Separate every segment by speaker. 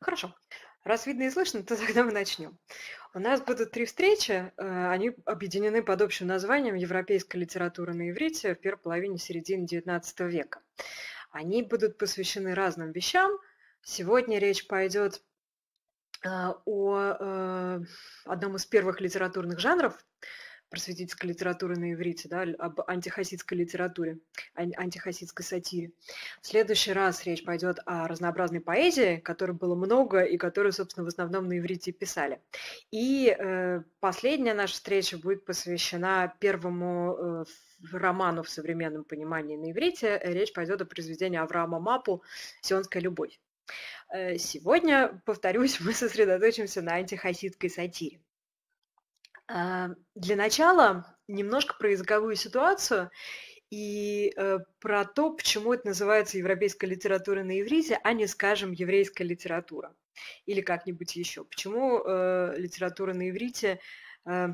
Speaker 1: Хорошо. Раз видно и слышно, то тогда мы начнем. У нас будут три встречи. Э, они объединены под общим названием «Европейская литература на иврите в первой половине середины XIX века». Они будут посвящены разным вещам. Сегодня речь пойдет э, о э, одном из первых литературных жанров – просветительской литературы на иврите, да, об антихасидской литературе, антихасидской сатире. В следующий раз речь пойдет о разнообразной поэзии, которой было много и которую, собственно, в основном на иврите писали. И э, последняя наша встреча будет посвящена первому э, роману в современном понимании на иврите. Речь пойдет о произведении Авраама Мапу «Сионская любовь». Э, сегодня, повторюсь, мы сосредоточимся на антихасидской сатире. А, для начала немножко про языковую ситуацию и э, про то, почему это называется европейская литература на иврите, а не, скажем, еврейская литература или как-нибудь еще. Почему э, литература на иврите э,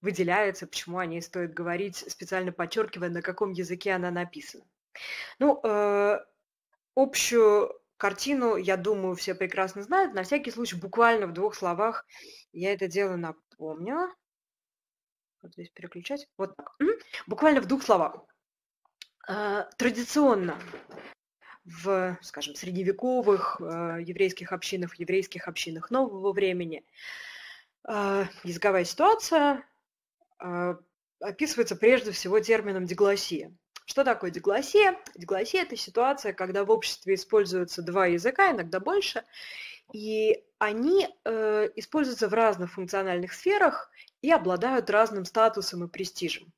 Speaker 1: выделяется, почему о ней стоит говорить, специально подчеркивая, на каком языке она написана. Ну, общую картину, я думаю, все прекрасно знают. На всякий случай, буквально в двух словах я это дело напомнила. Вот здесь переключать? Вот так. Буквально в двух словах. Э, традиционно в, скажем, средневековых э, еврейских общинах, еврейских общинах нового времени э, языковая ситуация описывается прежде всего термином дегласия. Что такое дегласия? Дегласия – это ситуация, когда в обществе используются два языка, иногда больше, и они э, используются в разных функциональных сферах и обладают разным статусом и престижем.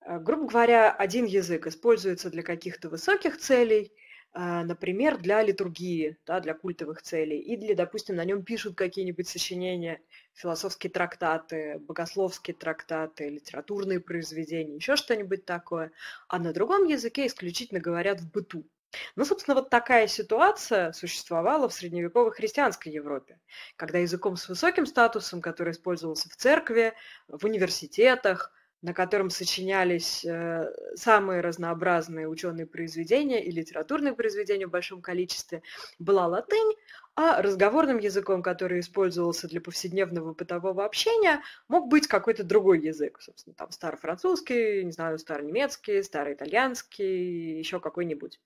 Speaker 1: Э, грубо говоря, один язык используется для каких-то высоких целей, э, например, для литургии, да, для культовых целей, и для, допустим, на нем пишут какие-нибудь сочинения, философские трактаты, богословские трактаты, литературные произведения, еще что-нибудь такое, а на другом языке исключительно говорят в быту. Ну, собственно, вот такая ситуация существовала в средневековой христианской Европе, когда языком с высоким статусом, который использовался в церкви, в университетах, на котором сочинялись э, самые разнообразные ученые произведения и литературные произведения в большом количестве, была латынь, а разговорным языком, который использовался для повседневного бытового общения, мог быть какой-то другой язык. Собственно, там старофранцузский, не знаю, старонемецкий, староитальянский, еще какой-нибудь.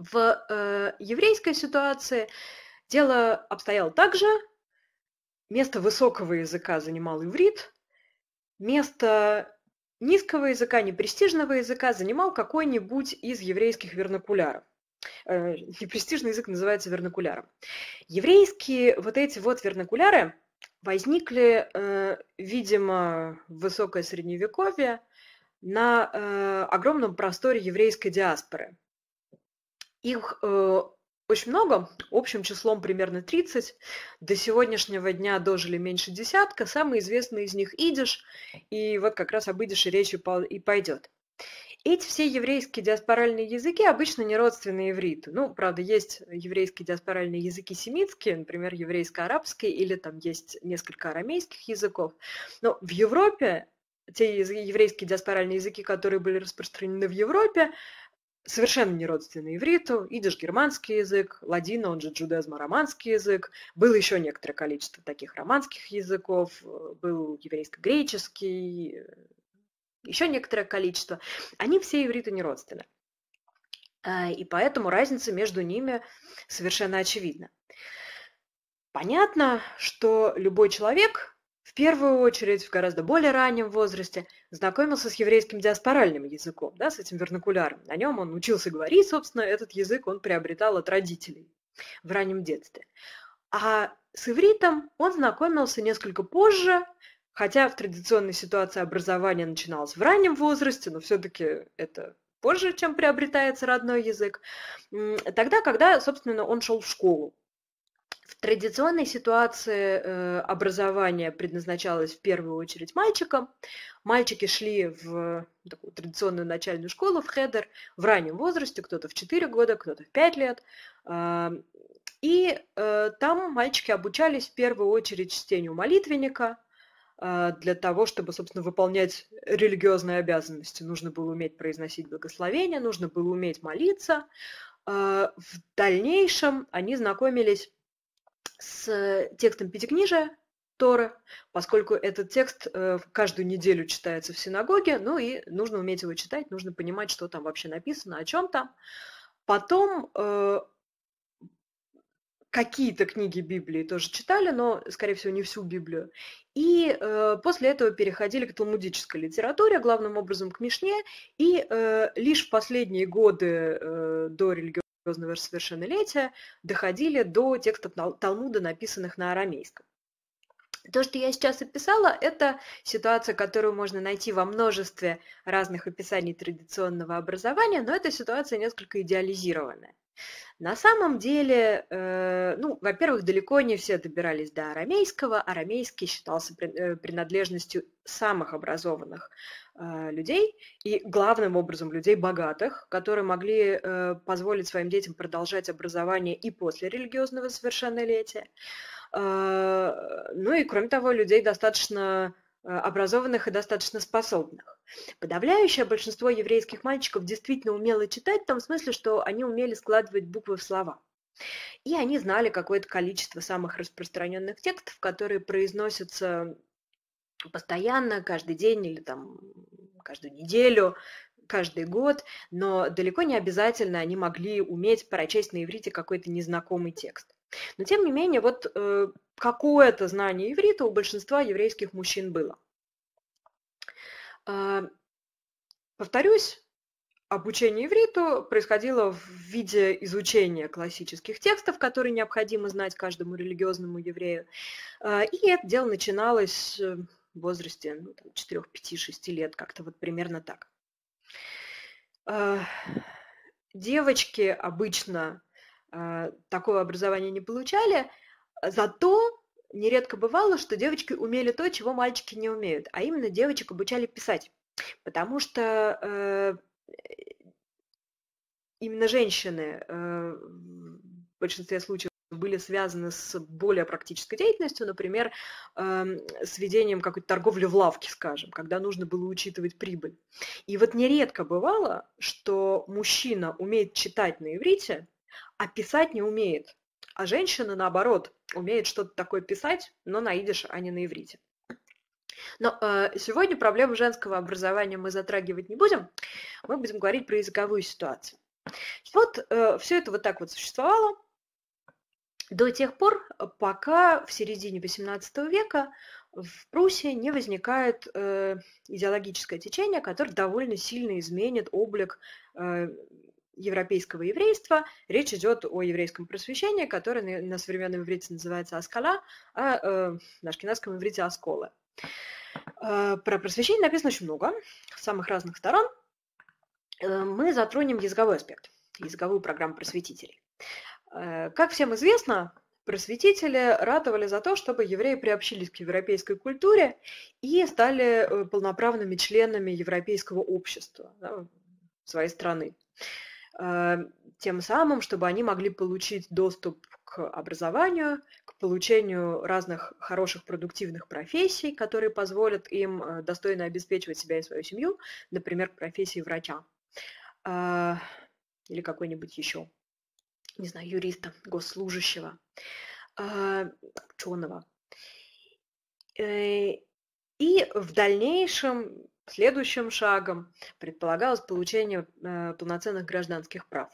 Speaker 1: В э, еврейской ситуации дело обстояло так же. Место высокого языка занимал иврит, место низкого языка, непрестижного языка занимал какой-нибудь из еврейских вернокуляров. Э, непрестижный язык называется вернокуляром. Еврейские вот эти вот вернокуляры возникли, э, видимо, в высокое средневековье на э, огромном просторе еврейской диаспоры. Их э, очень много, общим числом примерно 30. До сегодняшнего дня дожили меньше десятка. самый известный из них – идиш, и вот как раз об идише речь и пойдет. Эти все еврейские диаспоральные языки обычно не родственные ивриту. Ну, правда, есть еврейские диаспоральные языки семитские, например, еврейско-арабский, или там есть несколько арамейских языков. Но в Европе те еврейские диаспоральные языки, которые были распространены в Европе, совершенно не родственный ивриту, идиш германский язык, ладино, он же джудезмо романский язык, было еще некоторое количество таких романских языков, э, был еврейско-греческий, э, еще некоторое количество. Они все ивриту не родственны. Э, и поэтому разница между ними совершенно очевидна. Понятно, что любой человек, в первую очередь, в гораздо более раннем возрасте, знакомился с еврейским диаспоральным языком, да, с этим вернокуляром. На нем он учился говорить, собственно, этот язык он приобретал от родителей в раннем детстве. А с ивритом он знакомился несколько позже, хотя в традиционной ситуации образование начиналось в раннем возрасте, но все-таки это позже, чем приобретается родной язык, тогда, когда, собственно, он шел в школу. В традиционной ситуации э, образование предназначалось в первую очередь мальчикам. Мальчики шли в такую традиционную начальную школу, в хедер, в раннем возрасте, кто-то в 4 года, кто-то в 5 лет. и э, там мальчики обучались в первую очередь чтению молитвенника, э, для того, чтобы, собственно, выполнять религиозные обязанности. Нужно было уметь произносить благословения, нужно было уметь молиться. В дальнейшем они знакомились с э, текстом Пятикнижия Торы, поскольку этот текст э, каждую неделю читается в синагоге, ну и нужно уметь его читать, нужно понимать, что там вообще написано, о чем там. Потом э, какие-то книги Библии тоже читали, но, скорее всего, не всю Библию. И э, после этого переходили к талмудической литературе, главным образом к Мишне, и э, лишь в последние годы э, до религиозного позднего совершеннолетия доходили до текстов Талмуда, написанных на арамейском. То, что я сейчас описала, это ситуация, которую можно найти во множестве разных описаний традиционного образования, но эта ситуация несколько идеализированная. На самом деле, э, ну, во-первых, далеко не все добирались до арамейского. Арамейский считался э, принадлежностью самых образованных а, людей, и главным образом людей богатых, которые могли э, позволить своим детям продолжать образование и после религиозного совершеннолетия. А, ну и, кроме того, людей достаточно э, образованных и достаточно способных. Подавляющее большинство еврейских мальчиков действительно умело читать, в том смысле, что они умели складывать буквы в слова. И они знали какое-то количество самых распространенных текстов, которые произносятся постоянно, каждый день или там каждую неделю, каждый год, но далеко не обязательно они могли уметь прочесть на иврите какой-то незнакомый текст. Но тем не менее, вот э, какое-то знание иврита у большинства еврейских мужчин было. Э, повторюсь, обучение ивриту происходило в виде изучения классических текстов, которые необходимо знать каждому религиозному еврею. А, и это дело начиналось э, возрасте ну, там, 4, 5, 6 лет, как-то вот примерно так. Девочки обычно а, такого образования не получали, зато нередко бывало, что девочки умели то, чего мальчики не умеют, а именно девочек обучали писать, потому что э, именно женщины э, в большинстве случаев были связаны с более практической деятельностью, например, эм, с ведением какой-то торговли в лавке, скажем, когда нужно было учитывать прибыль. И вот нередко бывало, что мужчина умеет читать на иврите, а писать не умеет. А женщина, наоборот, умеет что-то такое писать, но на идише, а не на иврите. Но э, сегодня проблему женского образования мы затрагивать не будем, мы будем говорить про языковую ситуацию. Вот э, все это вот так вот существовало, до тех пор, э, пока в середине XVIII века в Пруссии не возникает э, идеологическое течение, которое довольно сильно изменит облик э, европейского еврейства. Речь идет о еврейском просвещении, которое на, на современном иврите называется «Аскала», а э, на шкинавском иврите «Асколы». Э, про просвещение написано очень много, с самых разных сторон. Э, мы затронем языковой аспект, языковую программу просветителей. Э, как всем известно, просветители ратовали за то, чтобы евреи приобщились к европейской культуре и стали э, полноправными членами европейского общества да, своей страны. Э, тем самым, чтобы они могли получить доступ к образованию, к получению разных хороших продуктивных профессий, которые позволят им достойно обеспечивать себя и свою семью, например, профессии врача или какой-нибудь еще не знаю, юриста, госслужащего, а, ученого. Э, и в дальнейшем следующим шагом предполагалось получение э, полноценных гражданских прав.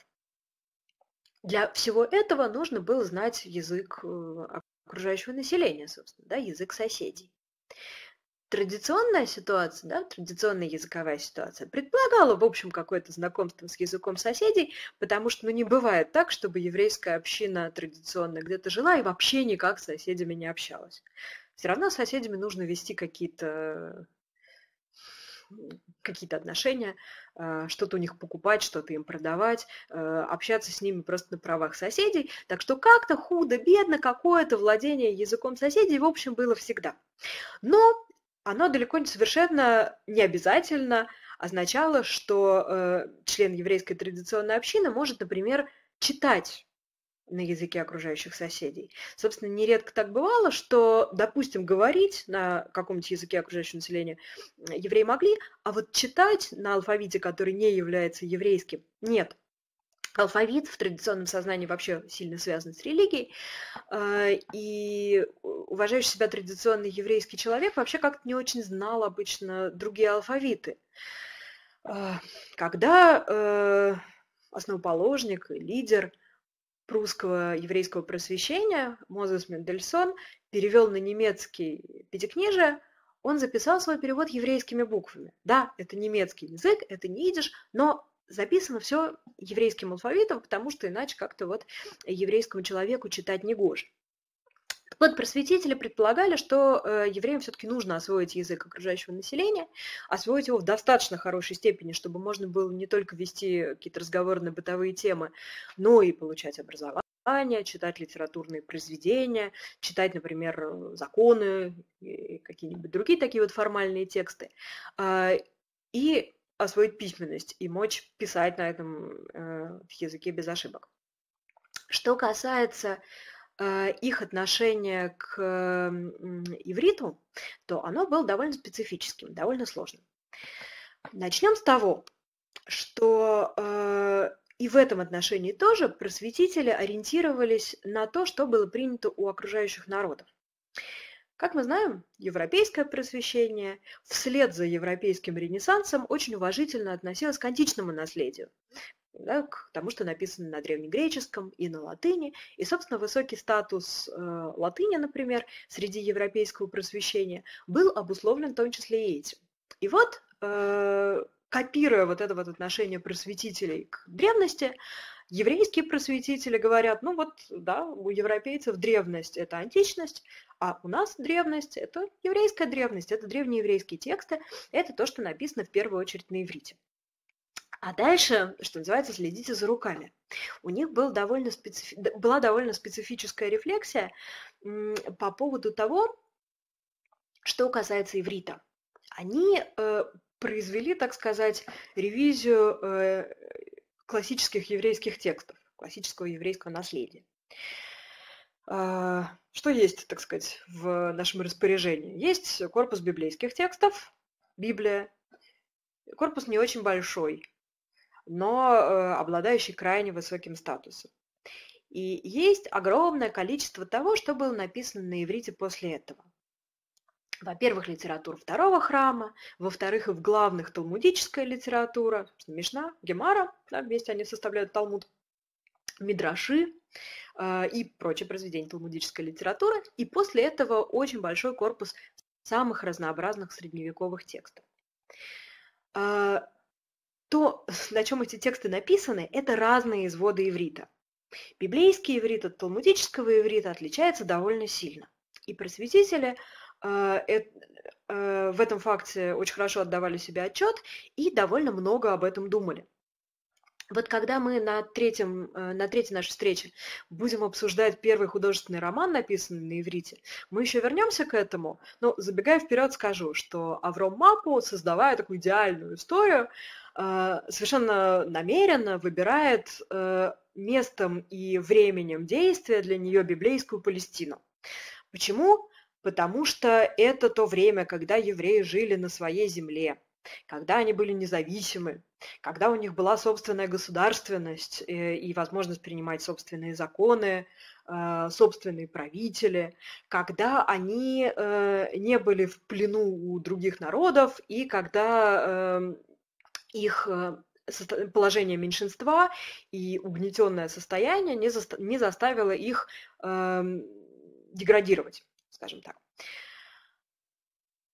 Speaker 1: Для всего этого нужно было знать язык э, окружающего населения, собственно, да, язык соседей традиционная ситуация, да, традиционная языковая ситуация предполагала, в общем, какое-то знакомство с языком соседей, потому что, ну, не бывает так, чтобы еврейская община традиционно где-то жила и вообще никак с соседями не общалась. Все равно с соседями нужно вести какие-то какие-то отношения, а, что-то у них покупать, что-то им продавать, а, общаться с ними просто на правах соседей. Так что как-то худо-бедно какое-то владение языком соседей, в общем, было всегда. Но оно далеко не совершенно не обязательно означало, что э, член еврейской традиционной общины может, например, читать на языке окружающих соседей. Собственно, нередко так бывало, что, допустим, говорить на каком-нибудь языке окружающего населения евреи могли, а вот читать на алфавите, который не является еврейским, нет алфавит в традиционном сознании вообще сильно связан с религией, а, и уважающий себя традиционный еврейский человек вообще как-то не очень знал обычно другие алфавиты. А, когда э, основоположник лидер прусского еврейского просвещения Мозес Мендельсон перевел на немецкий пятикнижие, он записал свой перевод еврейскими буквами. Да, это немецкий язык, это не идиш, но записано все еврейским алфавитом, потому что иначе как-то вот еврейскому человеку читать не гоже. Так вот, просветители предполагали, что э, евреям все-таки нужно освоить язык окружающего населения, освоить его в достаточно хорошей степени, чтобы можно было не только вести какие-то разговоры на бытовые темы, но и получать образование, читать литературные произведения, читать, например, законы, и какие-нибудь другие такие вот формальные тексты. А, и освоить письменность и мочь писать на этом э, языке без ошибок. Что касается э, их отношения к э, ивриту, то оно было довольно специфическим, довольно сложным. Начнем с того, что э, и в этом отношении тоже просветители ориентировались на то, что было принято у окружающих народов. Как мы знаем, европейское просвещение вслед за европейским ренессансом очень уважительно относилось к античному наследию, да, к тому, что написано на древнегреческом и на латыни. И, собственно, высокий статус э, латыни, например, среди европейского просвещения был обусловлен в том числе и этим. И вот, э, копируя вот это вот отношение просветителей к древности, Еврейские просветители говорят, ну вот, да, у европейцев древность – это античность, а у нас древность – это еврейская древность, это древнееврейские тексты, это то, что написано в первую очередь на иврите. А дальше, что называется, следите за руками. У них был довольно специфи... была довольно специфическая рефлексия по поводу того, что касается иврита. Они э, произвели, так сказать, ревизию э, классических еврейских текстов, классического еврейского наследия. А, что есть, так сказать, в нашем распоряжении? Есть корпус библейских текстов, Библия. Корпус не очень большой, но э, обладающий крайне высоким статусом. И есть огромное количество того, что было написано на иврите после этого во-первых, литература второго храма, во-вторых, и в главных талмудическая литература, Мишна, Гемара, да, вместе они составляют Талмуд, Мидраши э, и прочие произведения талмудической литературы, и после этого очень большой корпус самых разнообразных средневековых текстов. Э, то, на чем эти тексты написаны, это разные изводы иврита. Библейский иврит от талмудического иврита отличается довольно сильно. И просветители – а, э, в этом факте очень хорошо отдавали себе отчет и довольно много об этом думали. Вот когда мы на, третьем, э, на третьей нашей встрече будем обсуждать первый художественный роман, написанный на иврите, мы еще вернемся к этому. Но забегая вперед, скажу, что Авром Мапу, создавая такую идеальную историю, а, совершенно намеренно выбирает э, местом и временем действия для нее библейскую Палестину. Почему? потому что это то время, когда евреи жили на своей земле, когда они были независимы, когда у них была собственная государственность э, и возможность принимать собственные законы, э, собственные правители, когда они э, не были в плену у других народов и когда эм, их положение меньшинства и угнетенное состояние не, заста- не заставило их э, деградировать скажем так.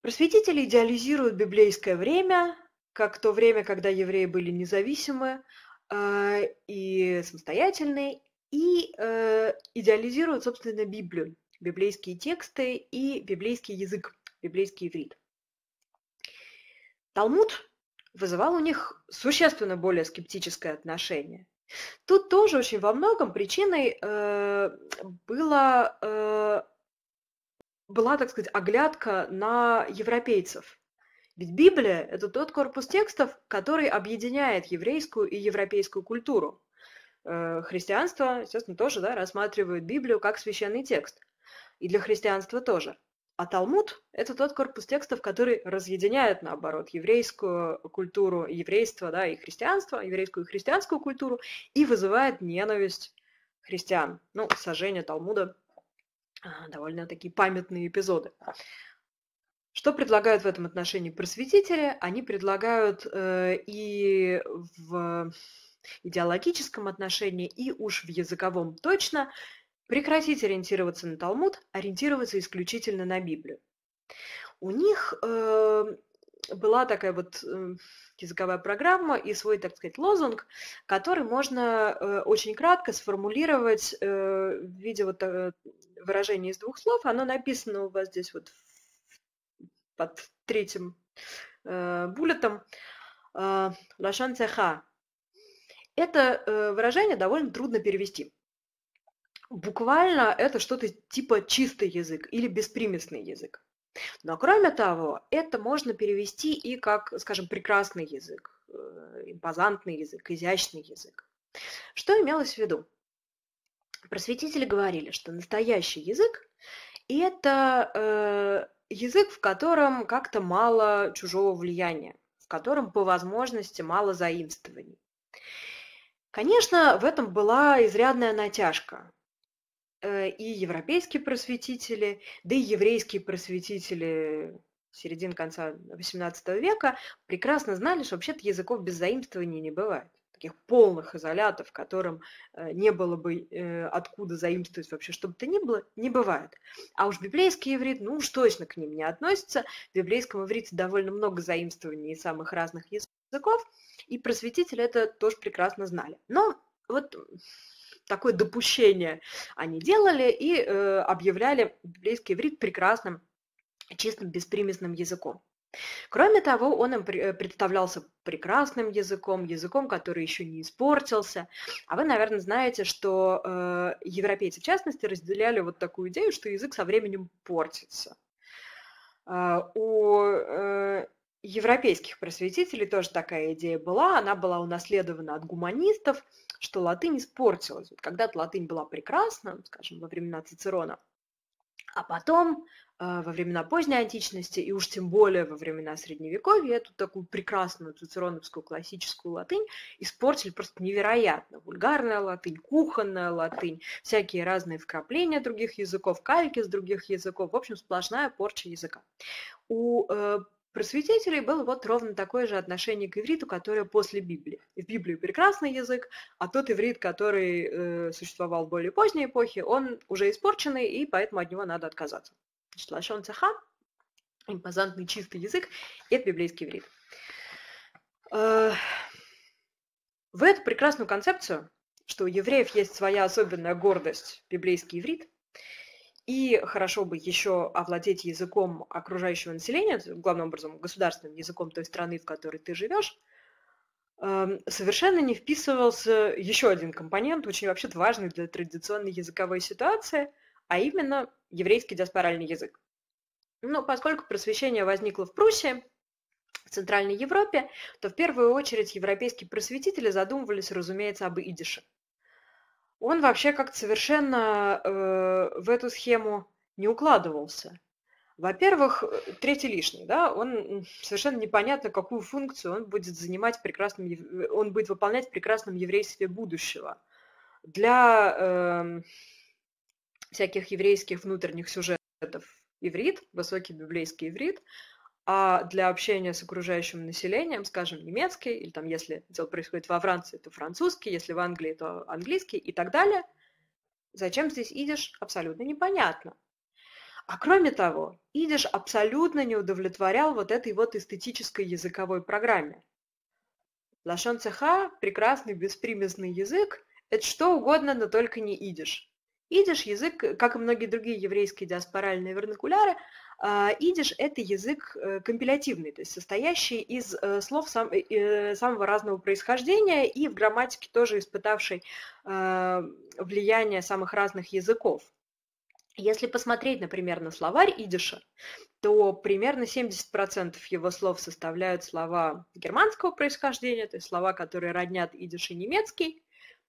Speaker 1: Просветители идеализируют библейское время как то время, когда евреи были независимы э, и самостоятельны, и э, идеализируют, собственно, Библию, библейские тексты и библейский язык, библейский иврит. Талмуд вызывал у них существенно более скептическое отношение. Тут тоже очень во многом причиной э, было э, была, так сказать, оглядка на европейцев. Ведь Библия – это тот корпус текстов, который объединяет еврейскую и европейскую культуру. Э, христианство, естественно, тоже да, рассматривает Библию как священный текст. И для христианства тоже. А Талмуд – это тот корпус текстов, который разъединяет, наоборот, еврейскую культуру, еврейство да, и христианство, еврейскую и христианскую культуру, и вызывает ненависть христиан. Ну, сожжение Талмуда а, довольно такие памятные эпизоды. Что предлагают в этом отношении просветители? Они предлагают э, и в идеологическом отношении, и уж в языковом точно прекратить ориентироваться на Талмуд, ориентироваться исключительно на Библию. У них э, была такая вот э, языковая программа и свой, так сказать, лозунг, который можно э, очень кратко сформулировать э, в виде вот э, выражения из двух слов. Оно написано у вас здесь вот под третьим буллетом «Лашан цеха». Это выражение довольно трудно перевести. Буквально это что-то типа чистый язык или беспримесный язык. Но кроме того, это можно перевести и как, скажем, прекрасный язык, э, импозантный язык, изящный язык. Что имелось в виду? Просветители говорили, что настоящий язык – это э, язык, в котором как-то мало чужого влияния, в котором по возможности мало заимствований. Конечно, в этом была изрядная натяжка, Э, и европейские просветители, да и еврейские просветители середины конца XVIII века прекрасно знали, что вообще-то языков без заимствований не бывает таких полных изолятов, которым э, не было бы э, откуда заимствовать вообще, чтобы то ни было, не бывает. А уж библейский иврит, ну уж точно к ним не относится. В библейском иврите довольно много заимствований из самых разных языков, и просветители это тоже прекрасно знали. Но вот такое допущение они делали и э, объявляли библейский иврит прекрасным, чистым, беспримесным языком. Кроме того, он им э, представлялся прекрасным языком, языком, который еще не испортился. А вы, наверное, знаете, что э, европейцы, в частности, разделяли вот такую идею, что язык со временем портится. Э, у э, европейских просветителей тоже такая идея была. Она была унаследована от гуманистов, что латынь испортилась. Вот когда-то латынь была прекрасна, скажем, во времена Цицерона, а потом, э, во времена поздней античности, и уж тем более во времена Средневековья, эту такую прекрасную цицероновскую классическую латынь испортили просто невероятно. Вульгарная латынь, кухонная латынь, всякие разные вкрапления других языков, кальки с других языков, в общем, сплошная порча языка. У э, просветителей было вот ровно такое же отношение к ивриту, которое после Библии. В Библию прекрасный язык, а тот иврит, который э, существовал в более поздней эпохе, он уже испорченный, и поэтому от него надо отказаться. Значит, лашон цаха, импозантный чистый язык, это библейский иврит. Э, в эту прекрасную концепцию, что у евреев есть своя особенная гордость, библейский иврит, и хорошо бы еще овладеть языком окружающего населения, главным образом государственным языком той страны, в которой ты живешь, эм, совершенно не вписывался еще один компонент, очень вообще важный для традиционной языковой ситуации, а именно еврейский диаспоральный язык. Но поскольку просвещение возникло в Пруссии, в Центральной Европе, то в первую очередь европейские просветители задумывались, разумеется, об идише он вообще как-то совершенно э, в эту схему не укладывался. Во-первых, э, третий лишний, да, он совершенно непонятно, какую функцию он будет занимать в прекрасном, э, он будет выполнять в прекрасном еврействе будущего. Для э, всяких еврейских внутренних сюжетов иврит, высокий библейский иврит, а для общения с окружающим населением, скажем, немецкий, или там, если дело происходит во Франции, то французский, если в Англии, то английский и так далее. Зачем здесь идешь? абсолютно непонятно. А кроме того, идешь абсолютно не удовлетворял вот этой вот эстетической языковой программе. Лашон цеха – прекрасный беспримесный язык, это что угодно, но только не идешь. Идешь язык, как и многие другие еврейские диаспоральные вернокуляры, а, идиш – это язык э, компилятивный, то есть состоящий из э, слов сам, э, самого разного происхождения и в грамматике тоже испытавший а, влияние самых разных языков. Если посмотреть, например, на словарь идиша, то примерно 70% его слов составляют слова германского происхождения, то есть слова, которые роднят идиш и немецкий,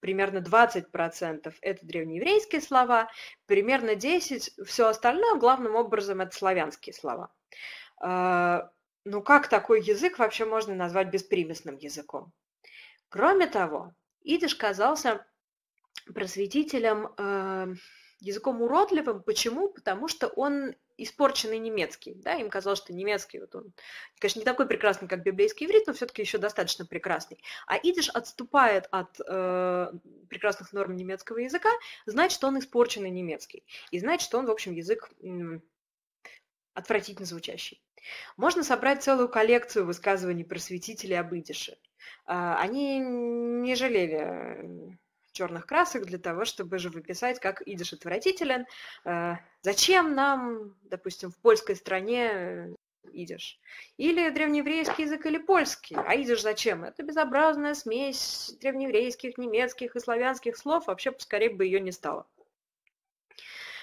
Speaker 1: примерно 20% это древнееврейские слова, примерно 10% все остальное, главным образом, это славянские слова. А, ну как такой язык вообще можно назвать беспримесным языком? Кроме того, идиш казался просветителем э, языком уродливым. Почему? Потому что он испорченный немецкий. Да? Им казалось, что немецкий, вот он, конечно, не такой прекрасный, как библейский иврит, но все-таки еще достаточно прекрасный. А идиш отступает от э, прекрасных норм немецкого языка, значит, что он испорченный немецкий. И значит, что он, в общем, язык э, отвратительно звучащий. Можно собрать целую коллекцию высказываний просветителей об идише. Э, они не жалели э, черных красок для того, чтобы же выписать, как идиш отвратителен. Э, зачем нам, допустим, в польской стране э, идиш? Или древнееврейский язык, или польский. А идиш зачем? Это безобразная смесь древнееврейских, немецких и славянских слов. Вообще, скорее бы ее не стало.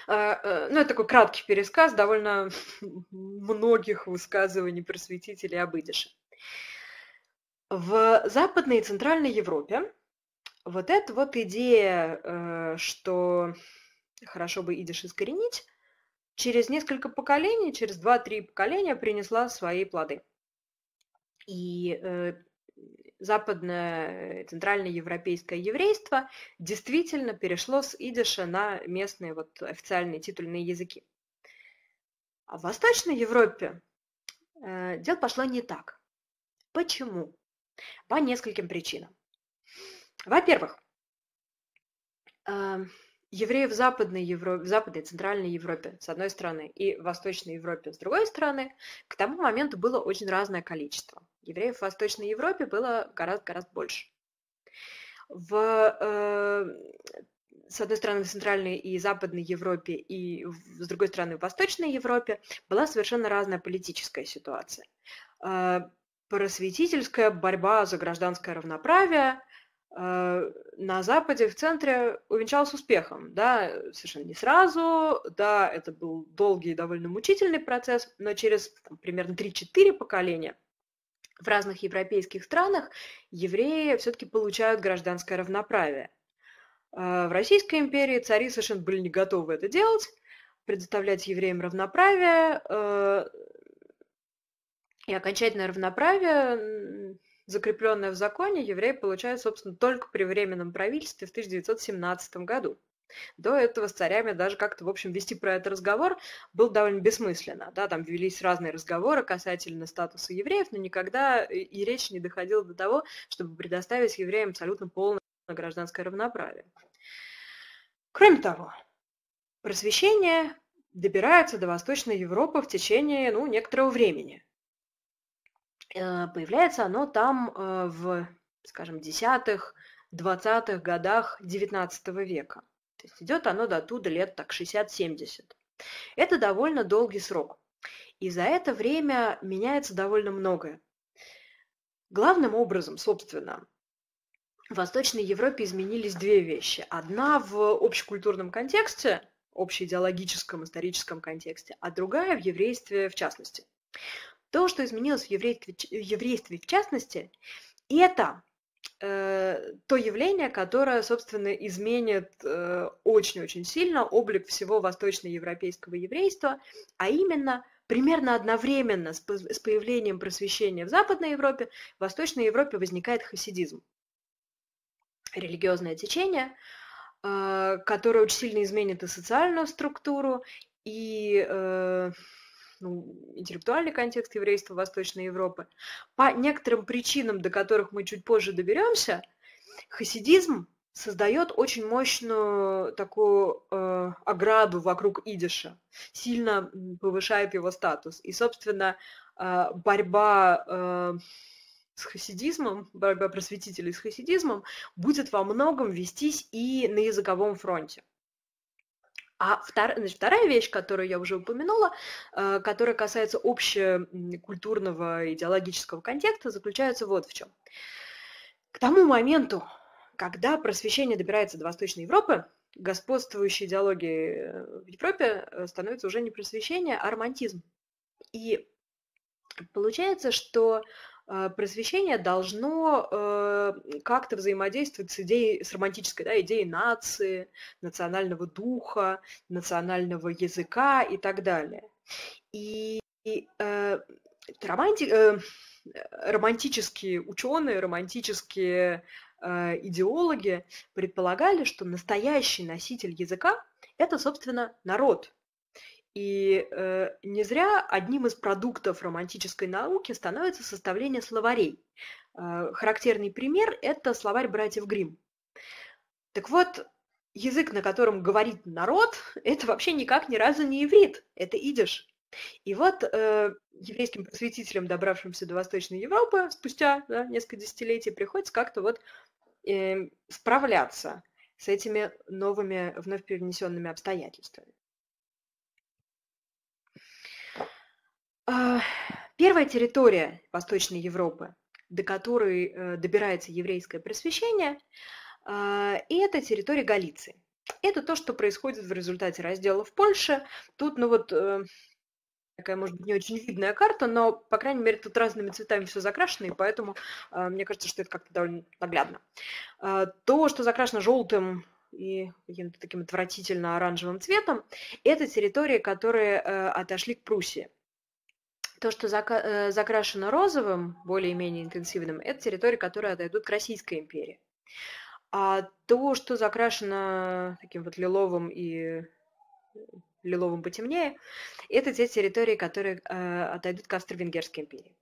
Speaker 1: Э, ну, это такой краткий пересказ довольно многих высказываний просветителей об идише. В Западной и Центральной Европе вот эта вот идея, э, что хорошо бы идиш искоренить, через несколько поколений, через 2-3 поколения принесла свои плоды. И э, западное центральноевропейское еврейство действительно перешло с идиша на местные вот, официальные титульные языки. А в Восточной Европе э, дело пошло не так. Почему? По нескольким причинам. Во-первых, евреев в Западной, Евро в Западной и Центральной Европе, с одной стороны, и в Восточной Европе, с другой стороны, к тому моменту было очень разное количество. Евреев в Восточной Европе было гораздо-гораздо больше. В, э, с одной стороны, в Центральной и Западной Европе, и с другой стороны, в Восточной Европе была совершенно разная политическая ситуация. Э, просветительская борьба за гражданское равноправие – Э, на Западе, в центре, увенчался успехом. Да, э, совершенно не сразу, да, это был долгий и довольно мучительный процесс, но через там, примерно 3-4 поколения в разных европейских странах евреи все-таки получают гражданское равноправие. Э, в Российской империи цари совершенно были не готовы это делать, предоставлять евреям равноправие, и окончательное равноправие закрепленное в законе, евреи получают, собственно, только при Временном правительстве в 1917 году. До этого с царями даже как-то, в общем, вести про этот разговор было довольно бессмысленно. Да? Там велись разные разговоры касательно статуса евреев, но никогда и речь не доходила до того, чтобы предоставить евреям абсолютно полное гражданское равноправие. Кроме того, просвещение добирается до Восточной Европы в течение ну, некоторого времени – Э, появляется оно там э, в, скажем, десятых, двадцатых годах XIX века. То есть идет оно до туда лет так 60-70. Это довольно долгий срок. И за это время меняется довольно многое. Главным образом, собственно, в Восточной Европе изменились две вещи. Одна в общекультурном контексте, общеидеологическом, историческом контексте, а другая в еврействе в частности. То, что изменилось в еврействе, в, еврействе, в частности, это э, то явление, которое, собственно, изменит э, очень-очень э, сильно облик всего восточноевропейского еврейства, а именно примерно одновременно с, с появлением просвещения в Западной Европе в Восточной Европе возникает хасидизм, религиозное течение, э, которое очень сильно изменит и социальную структуру, и э, ну, интеллектуальный контекст еврейства Восточной Европы, по некоторым причинам, до которых мы чуть позже доберемся, хасидизм создает очень мощную такую э, ограду вокруг идиша, сильно повышает его статус. И, собственно, э, борьба э, с хасидизмом, борьба просветителей с хасидизмом будет во многом вестись и на языковом фронте. А втор... значит, вторая вещь, которую я уже упомянула, э, которая касается общекультурного идеологического контекста, заключается вот в чем. К тому моменту, когда просвещение добирается до Восточной Европы, господствующей идеологией э, в Европе э, становится уже не просвещение, а романтизм. И получается, что а, просвещение должно э, как-то взаимодействовать с идеей, с романтической да, идеей нации, национального духа, национального языка и так далее. И, и э, романти, э, романтические ученые, романтические э, идеологи предполагали, что настоящий носитель языка это, собственно, народ, и э, не зря одним из продуктов романтической науки становится составление словарей. Э, характерный пример – это словарь братьев Грим. Так вот, язык, на котором говорит народ, это вообще никак ни разу не иврит, это идиш. И вот э, еврейским просветителям, добравшимся до Восточной Европы, спустя да, несколько десятилетий приходится как-то вот э, справляться с этими новыми, вновь перенесенными обстоятельствами. А, первая территория Восточной Европы, до которой э, добирается еврейское просвещение, а, это территория Галиции. Это то, что происходит в результате раздела в Польше. Тут, ну вот, э, такая, может быть, не очень видная карта, но, по крайней мере, тут разными цветами все закрашено, и поэтому а, мне кажется, что это как-то довольно наглядно. То, что закрашено желтым и каким-то таким отвратительно оранжевым цветом, это территории, которые э, отошли к Пруссии – то, что зака- э, закрашено розовым, более-менее интенсивным, это территории, которые отойдут к Российской империи. А то, что закрашено таким вот лиловым и э, лиловым потемнее, это те территории, которые э, отойдут к Австро-Венгерской империи.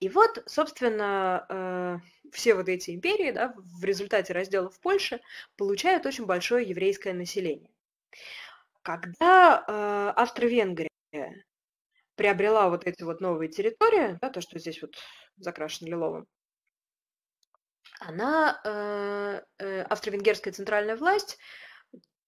Speaker 1: И вот, собственно, э, все вот эти империи да, в результате разделов Польши получают очень большое еврейское население. Когда э, Австро-Венгрия приобрела вот эти вот новые территории, да, то, что здесь вот закрашено лиловым, она, э, э, австро-венгерская центральная власть,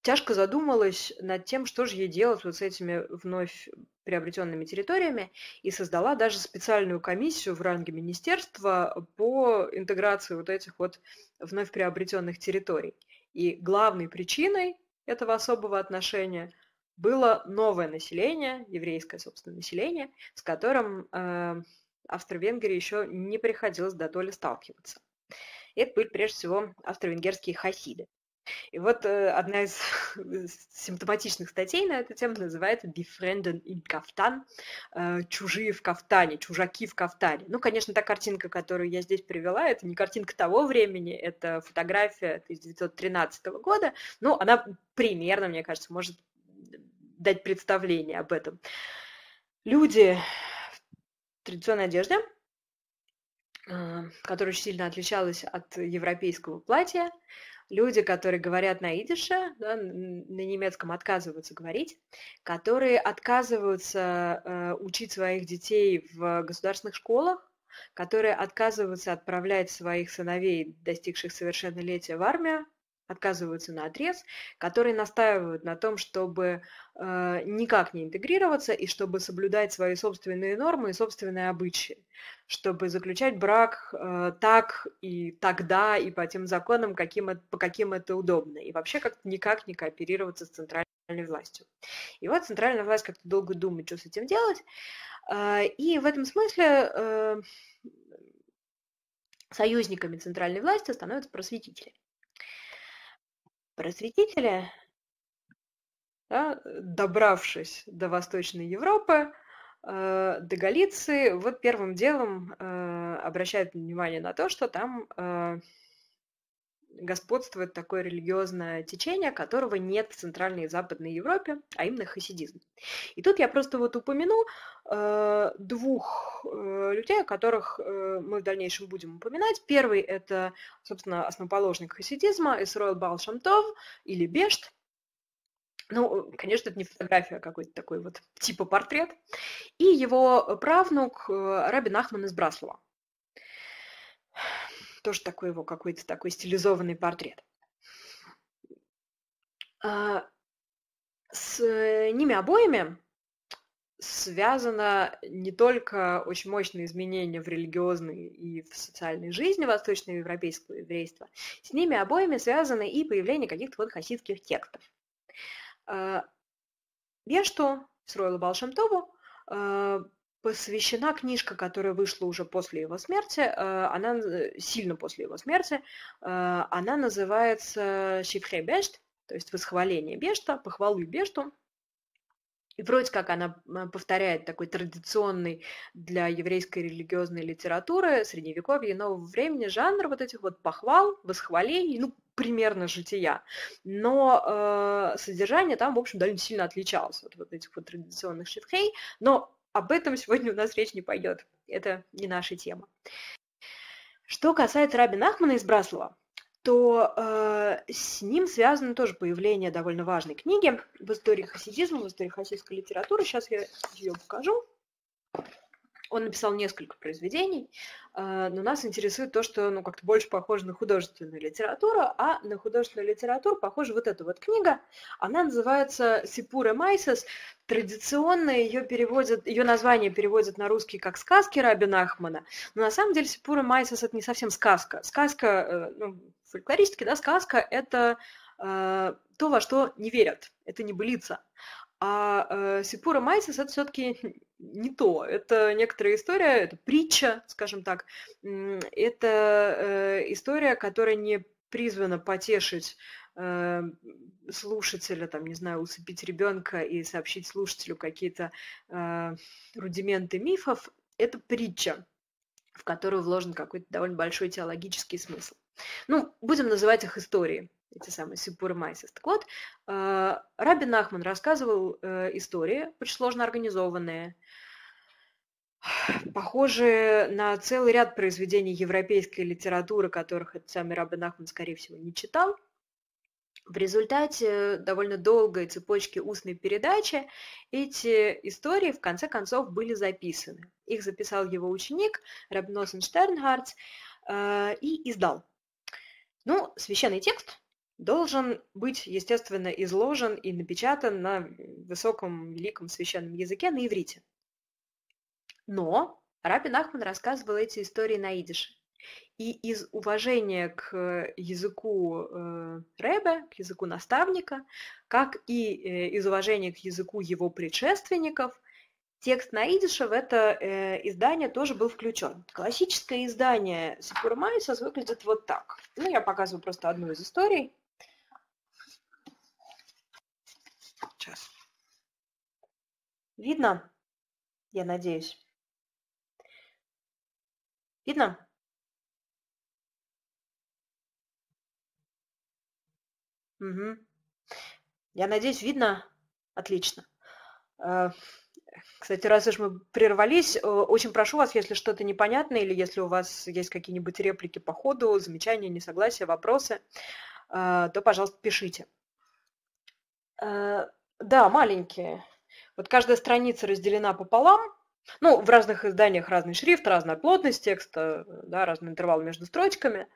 Speaker 1: тяжко задумалась над тем, что же ей делать вот с этими вновь приобретенными территориями, и создала даже специальную комиссию в ранге министерства по интеграции вот этих вот вновь приобретенных территорий. И главной причиной этого особого отношения – было новое население, еврейское, собственно, население, с которым э, Австро-Венгрии еще не приходилось до доли сталкиваться. это были прежде всего австро-венгерские хасиды. И вот э, одна из симптоматичных статей на эту тему называется «Befrienden in кафтан» э, «Чужие в кафтане», «Чужаки в кафтане». Ну, конечно, та картинка, которую я здесь привела, это не картинка того времени, это фотография 1913 года, но она примерно, мне кажется, может дать представление об этом. Люди в традиционной одежде, а, которая очень сильно отличалась от европейского платья, люди, которые говорят на идише, да, на немецком отказываются говорить, которые отказываются э, учить своих детей в государственных школах, которые отказываются отправлять своих сыновей, достигших совершеннолетия, в армию, отказываются на отрез, которые настаивают на том, чтобы э, никак не интегрироваться и чтобы соблюдать свои собственные нормы и собственные обычаи, чтобы заключать брак э, так и тогда и по тем законам, каким, по каким это удобно, и вообще как-то никак не кооперироваться с центральной властью. И вот центральная власть как-то долго думает, что с этим делать, э, и в этом смысле э, союзниками центральной власти становятся просветители просветители, да, добравшись до Восточной Европы, э, до Галиции, вот первым делом э, обращают внимание на то, что там э, господствует такое религиозное течение, которого нет в Центральной и Западной Европе, а именно хасидизм. И тут я просто вот упомяну э, двух э, людей, о которых э, мы в дальнейшем будем упоминать. Первый – это, собственно, основоположник хасидизма Исроил Балшамтов или Бешт. Ну, э, конечно, это не фотография, а какой-то такой вот типа портрет. И его правнук э, Рабин Ахман из Браслова. Тоже такой его какой-то такой стилизованный портрет. А, с э, ними обоими связано не только очень мощные изменения в религиозной и в социальной жизни восточноевропейского еврейства, с ними обоими связано и появление каких-то вот хасидских текстов. Вешту а, строила Балшамтову а, посвящена книжка, которая вышла уже после его смерти, э, она э, сильно после его смерти, э, она называется «Шифре Бешт», то есть «Восхваление Бешта», «Похвалы Бешту». И вроде как она повторяет такой традиционный для еврейской религиозной литературы средневековья и нового времени жанр вот этих вот похвал, восхвалений, ну, примерно жития. Но э, содержание там, в общем, довольно сильно отличалось от вот этих вот традиционных шифхей. Но об этом сегодня у нас речь не пойдет. Это не наша тема. Что касается Раби Нахмана из Браслова, то э, с ним связано тоже появление довольно важной книги в истории хасидизма, в истории хасидской литературы. Сейчас я ее покажу. Он написал несколько произведений, э, но нас интересует то, что ну, как-то больше похоже на художественную литературу, а на художественную литературу похожа вот эта вот книга. Она называется «Сипура Майсес». Традиционно ее переводят, ее название переводят на русский как «Сказки Рабина Ахмана», но на самом деле «Сипура Майсес» — это не совсем сказка. Сказка, э, ну, фольклористики, да, сказка — это э, то, во что не верят, это не былица. А э, Сипура Майсис это все-таки не то. Это некоторая история, это притча, скажем так. Это э, история, которая не призвана потешить э, слушателя, там, не знаю, усыпить ребенка и сообщить слушателю какие-то э, рудименты мифов, это притча, в которую вложен какой-то довольно большой теологический смысл. Ну, будем называть их историей эти самые сипуры майсис. Так вот, э, Рабин Нахман рассказывал э, истории, очень сложно организованные, похожие на целый ряд произведений европейской литературы, которых этот самый Рабин Нахман, скорее всего, не читал. В результате довольно долгой цепочки устной передачи эти истории в конце концов были записаны. Их записал его ученик Рабносен Штернхардс э, и издал. Ну, священный текст должен быть, естественно, изложен и напечатан на высоком, великом священном языке, на иврите. Но Раби Нахман рассказывал эти истории на идише. И из уважения к языку э, Ребе, к языку наставника, как и э, из уважения к языку его предшественников, текст на идише в это э, издание тоже был включен. Классическое издание Сикурмайсас выглядит вот так. Ну, я показываю просто одну из историй. Сейчас. Видно? Я надеюсь. Видно? Угу. Я надеюсь, видно? Отлично. Э, кстати, раз уж мы прервались, э, очень прошу вас, если что-то непонятно или если у вас есть какие-нибудь реплики по ходу, замечания, несогласия, вопросы, э, то, пожалуйста, пишите. Да, маленькие. Вот каждая страница разделена пополам. Ну, в разных изданиях разный шрифт, разная плотность текста, да, разный интервал между строчками.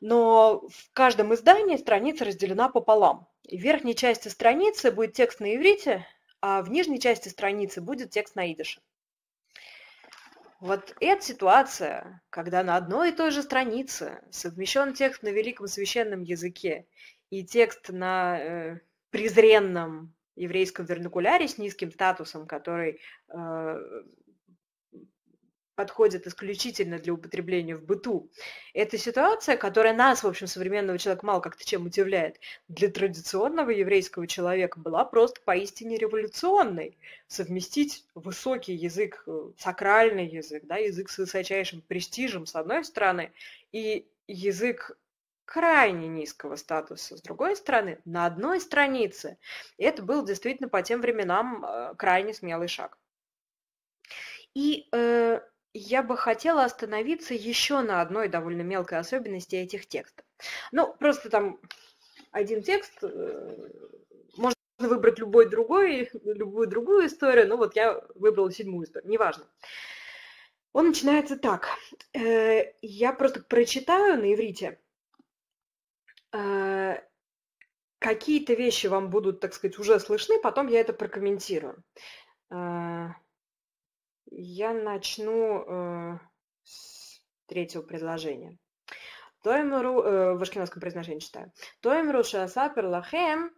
Speaker 1: Но в каждом издании страница разделена пополам. в верхней части страницы будет текст на иврите, а в нижней части страницы будет текст на идише. Вот эта ситуация, когда на одной и той же странице совмещен текст на великом священном языке и текст на э, презренном еврейском вернокуляре с низким статусом, который э, подходит исключительно для употребления в быту. Это ситуация, которая нас, в общем, современного человека мало как-то чем удивляет. Для традиционного еврейского человека была просто поистине революционной. Совместить высокий язык, э, сакральный язык, да, язык с высочайшим престижем, с одной стороны, и язык крайне низкого статуса. С другой стороны, на одной странице. И это был действительно по тем временам э, крайне смелый шаг. И э, я бы хотела остановиться еще на одной довольно мелкой особенности этих текстов. Ну, просто там один текст, э, можно выбрать любой другой, любую другую историю, но вот я выбрала седьмую историю, неважно. Он начинается так. Э, я просто прочитаю на иврите Э, какие-то вещи вам будут, так сказать, уже слышны, потом я это прокомментирую. Э, я начну э, с третьего предложения. Тоймру э, в ашкенадском произношении читаю. Тоемру шасапер лахем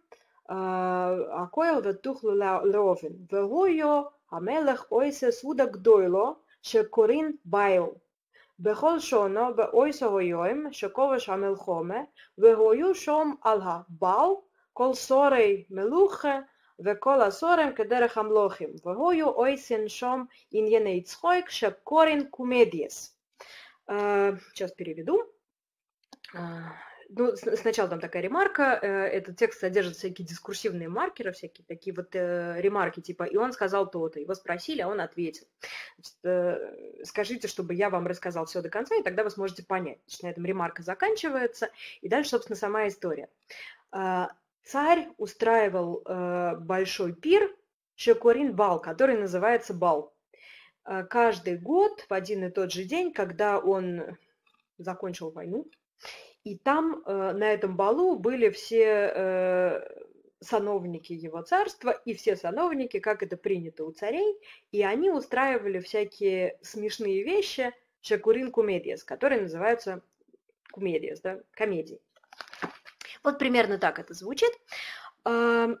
Speaker 1: акоел ветухлу леовин. Вегойо амелех ойсе суда гдойло шекорин байл. בכל שונו באויסו היום שכובש המלחומה והיו שום על הבעל כל סורי מלוכה וכל הסורים כדרך המלוכים והיו אויסין שום ענייני צחוק שקורין קומדיאס. Сейчас переведу ну, сначала там такая ремарка, э, этот текст содержит всякие дискурсивные маркеры, всякие такие вот э, ремарки, типа, и он сказал то-то, его спросили, а он ответил. Значит, э, скажите, чтобы я вам рассказал все до конца, и тогда вы сможете понять. что на этом ремарка заканчивается, и дальше, собственно, сама история. Э, царь устраивал э, большой пир Шекурин-бал, который называется бал. Э, каждый год в один и тот же день, когда он закончил войну, и там э, на этом балу были все э, сановники его царства и все сановники, как это принято у царей, и они устраивали всякие смешные вещи Шакурин кумедиас, которые называются кумедиас, да, комедии. Вот примерно так это звучит. Эм,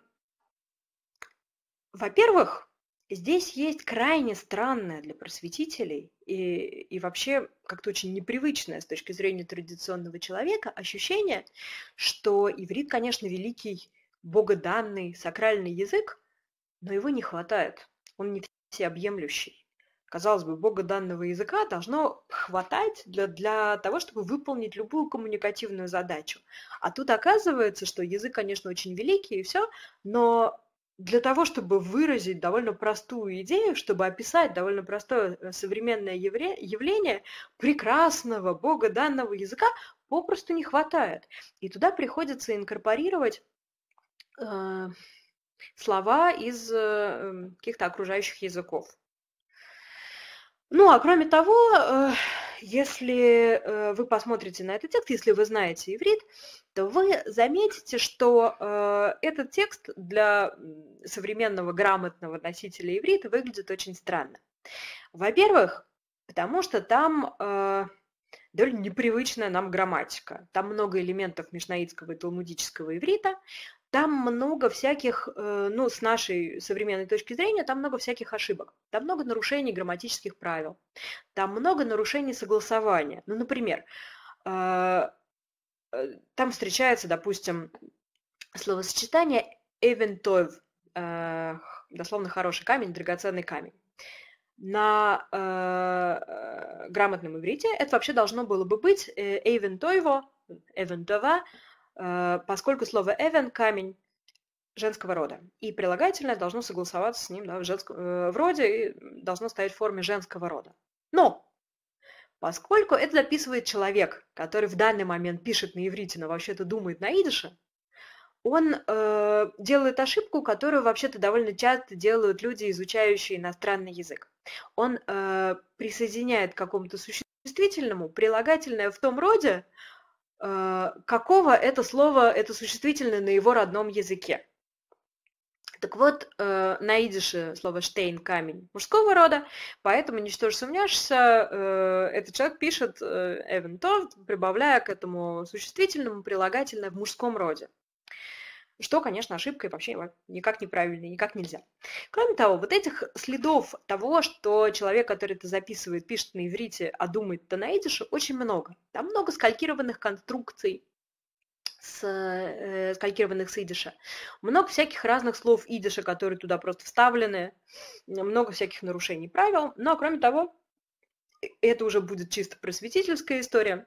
Speaker 1: во-первых, Здесь есть крайне странное для просветителей и, и вообще как-то очень непривычное с точки зрения традиционного человека ощущение, что иврит, конечно, великий, богоданный, сакральный язык, но его не хватает, он не всеобъемлющий. Казалось бы, богоданного языка должно хватать для, для того, чтобы выполнить любую коммуникативную задачу. А тут оказывается, что язык, конечно, очень великий и все, но для того, чтобы выразить довольно простую идею, чтобы описать довольно простое э, современное явление прекрасного, бога данного языка, попросту не хватает. И туда приходится инкорпорировать э, слова из э, каких-то окружающих языков. Ну, а кроме того, э, если э, вы посмотрите на этот текст, если вы знаете иврит, то вы заметите, что э, этот текст для современного грамотного носителя иврита выглядит очень странно. Во-первых, потому что там э, довольно непривычная нам грамматика. Там много элементов мишнаитского и талмудического иврита, там много всяких, э, ну, с нашей современной точки зрения, там много всяких ошибок. Там много нарушений грамматических правил. Там много нарушений согласования. Ну, например, а, э, там встречается, допустим, словосочетание «эвентов», э, дословно «хороший камень», «драгоценный камень». На грамотном иврите это вообще должно было бы быть «эвентоево», «эвентова», Э, поскольку слово «эвен» – камень женского рода. И прилагательное должно согласоваться с ним да, в, женском, э, в роде и должно стоять в форме женского рода. Но поскольку это записывает человек, который в данный момент пишет на иврите, но вообще-то думает на идише, он э, делает ошибку, которую вообще-то довольно часто делают люди, изучающие иностранный язык. Он э, присоединяет к какому-то существительному прилагательное в том роде, Э, какого это слово, это существительное на его родном языке. Так вот, э, на идише э, слово «штейн» – камень мужского рода, поэтому «ничтож сумняшься» э, этот человек пишет э, «эвентов», прибавляя к этому существительному прилагательное в мужском роде что, конечно, ошибка и вообще никак неправильно, никак нельзя. Кроме того, вот этих следов того, что человек, который это записывает, пишет на иврите, а думает-то на очень много. Там много скалькированных конструкций, с, э, скалькированных с идиша. Много всяких разных слов идиша, которые туда просто вставлены, много всяких нарушений правил. Но, кроме того, это уже будет чисто просветительская история.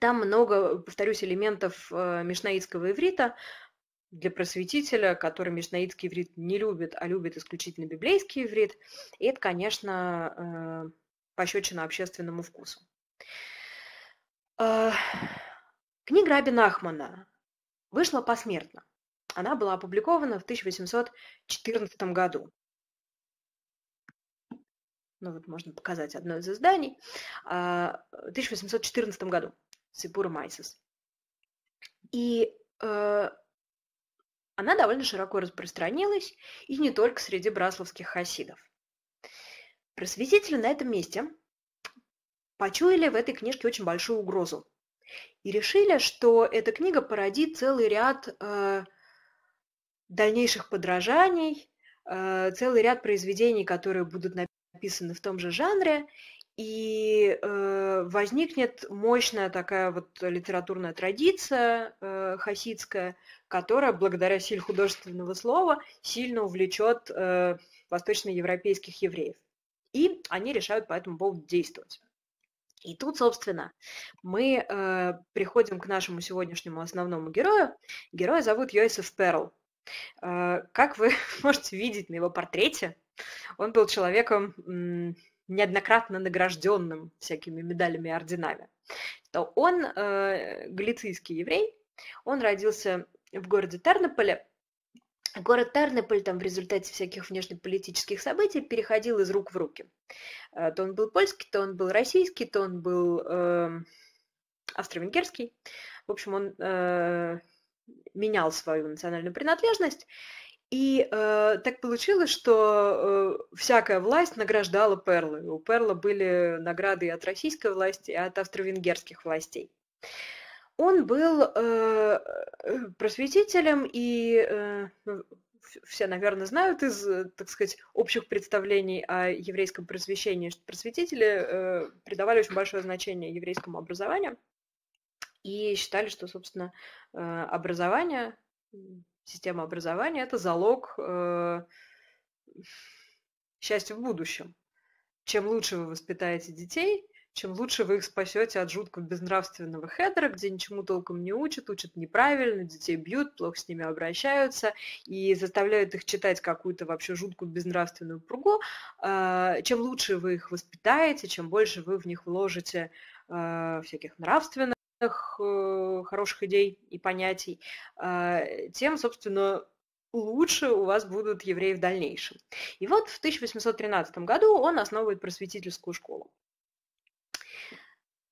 Speaker 1: Там много, повторюсь, элементов э, мишнаитского иврита, для просветителя, который межнаидский иврит не любит, а любит исключительно библейский иврит, и это, конечно, э, пощечина общественному вкусу. Э, книга Рабина Нахмана вышла посмертно. Она была опубликована в 1814 году. Ну вот можно показать одно из изданий. Э, в 1814 году. Сипура Майсис. И она довольно широко распространилась, и не только среди брасловских хасидов. Просветители на этом месте почуяли в этой книжке очень большую угрозу и решили, что эта книга породит целый ряд э, дальнейших подражаний, э, целый ряд произведений, которые будут написаны в том же жанре, и э, возникнет мощная такая вот литературная традиция э, хасидская, которая благодаря силе художественного слова сильно увлечет э, восточноевропейских евреев. И они решают по этому поводу действовать. И тут, собственно, мы э, приходим к нашему сегодняшнему основному герою. Героя зовут Йосиф Перл. Э, как вы можете видеть на его портрете, он был человеком неоднократно награжденным всякими медалями и орденами, то он э, галицийский еврей, он родился в городе Тернополе. Город Тернополь там в результате всяких внешнеполитических событий переходил из рук в руки. Э, то он был польский, то он был российский, то он был э, австро-венгерский. В общем, он э, менял свою национальную принадлежность. И э, так получилось, что э, всякая власть награждала Перлы. У Перла были награды и от российской власти, и от австро-венгерских властей. Он был э, э просветителем, и э, ну, все, наверное, знают из, э, так сказать, общих представлений о еврейском просвещении, что просветители э, придавали очень большое значение еврейскому образованию и считали, что, собственно, э, образование система образования – это залог э, счастья в будущем. Чем лучше вы воспитаете детей, чем лучше вы их спасете от жутко безнравственного хедера, где ничему толком не учат, учат неправильно, детей бьют, плохо с ними обращаются и заставляют их читать какую-то вообще жуткую безнравственную пругу. Э, чем лучше вы их воспитаете, чем больше вы в них вложите э, всяких нравственных Э, хороших идей и понятий, э, тем, собственно, лучше у вас будут евреи в дальнейшем. И вот в 1813 году он основывает просветительскую школу.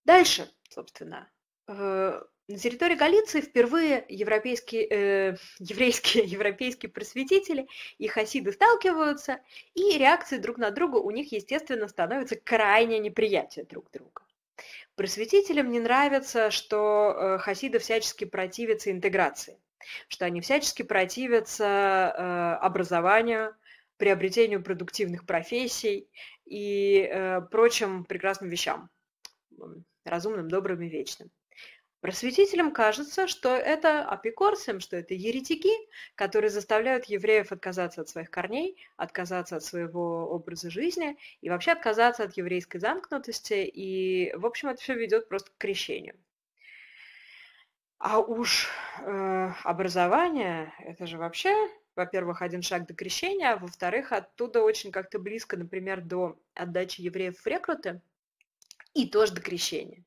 Speaker 1: Дальше, собственно, э, на территории Галиции впервые европейские, э, еврейские европейские просветители и хасиды сталкиваются, и реакции друг на друга у них, естественно, становятся крайне неприятия друг друга. Просветителям не нравится, что э, хасиды всячески противятся интеграции, что они всячески противятся э, образованию, приобретению продуктивных профессий и э, прочим прекрасным вещам, разумным, добрым и вечным. Просветителям кажется, что это апикорсим, что это еретики, которые заставляют евреев отказаться от своих корней, отказаться от своего образа жизни и вообще отказаться от еврейской замкнутости. И, в общем, это все ведет просто к крещению. А уж э, образование, это же вообще, во-первых, один шаг до крещения, а во-вторых, оттуда очень как-то близко, например, до отдачи евреев в рекруты – и тоже до крещения.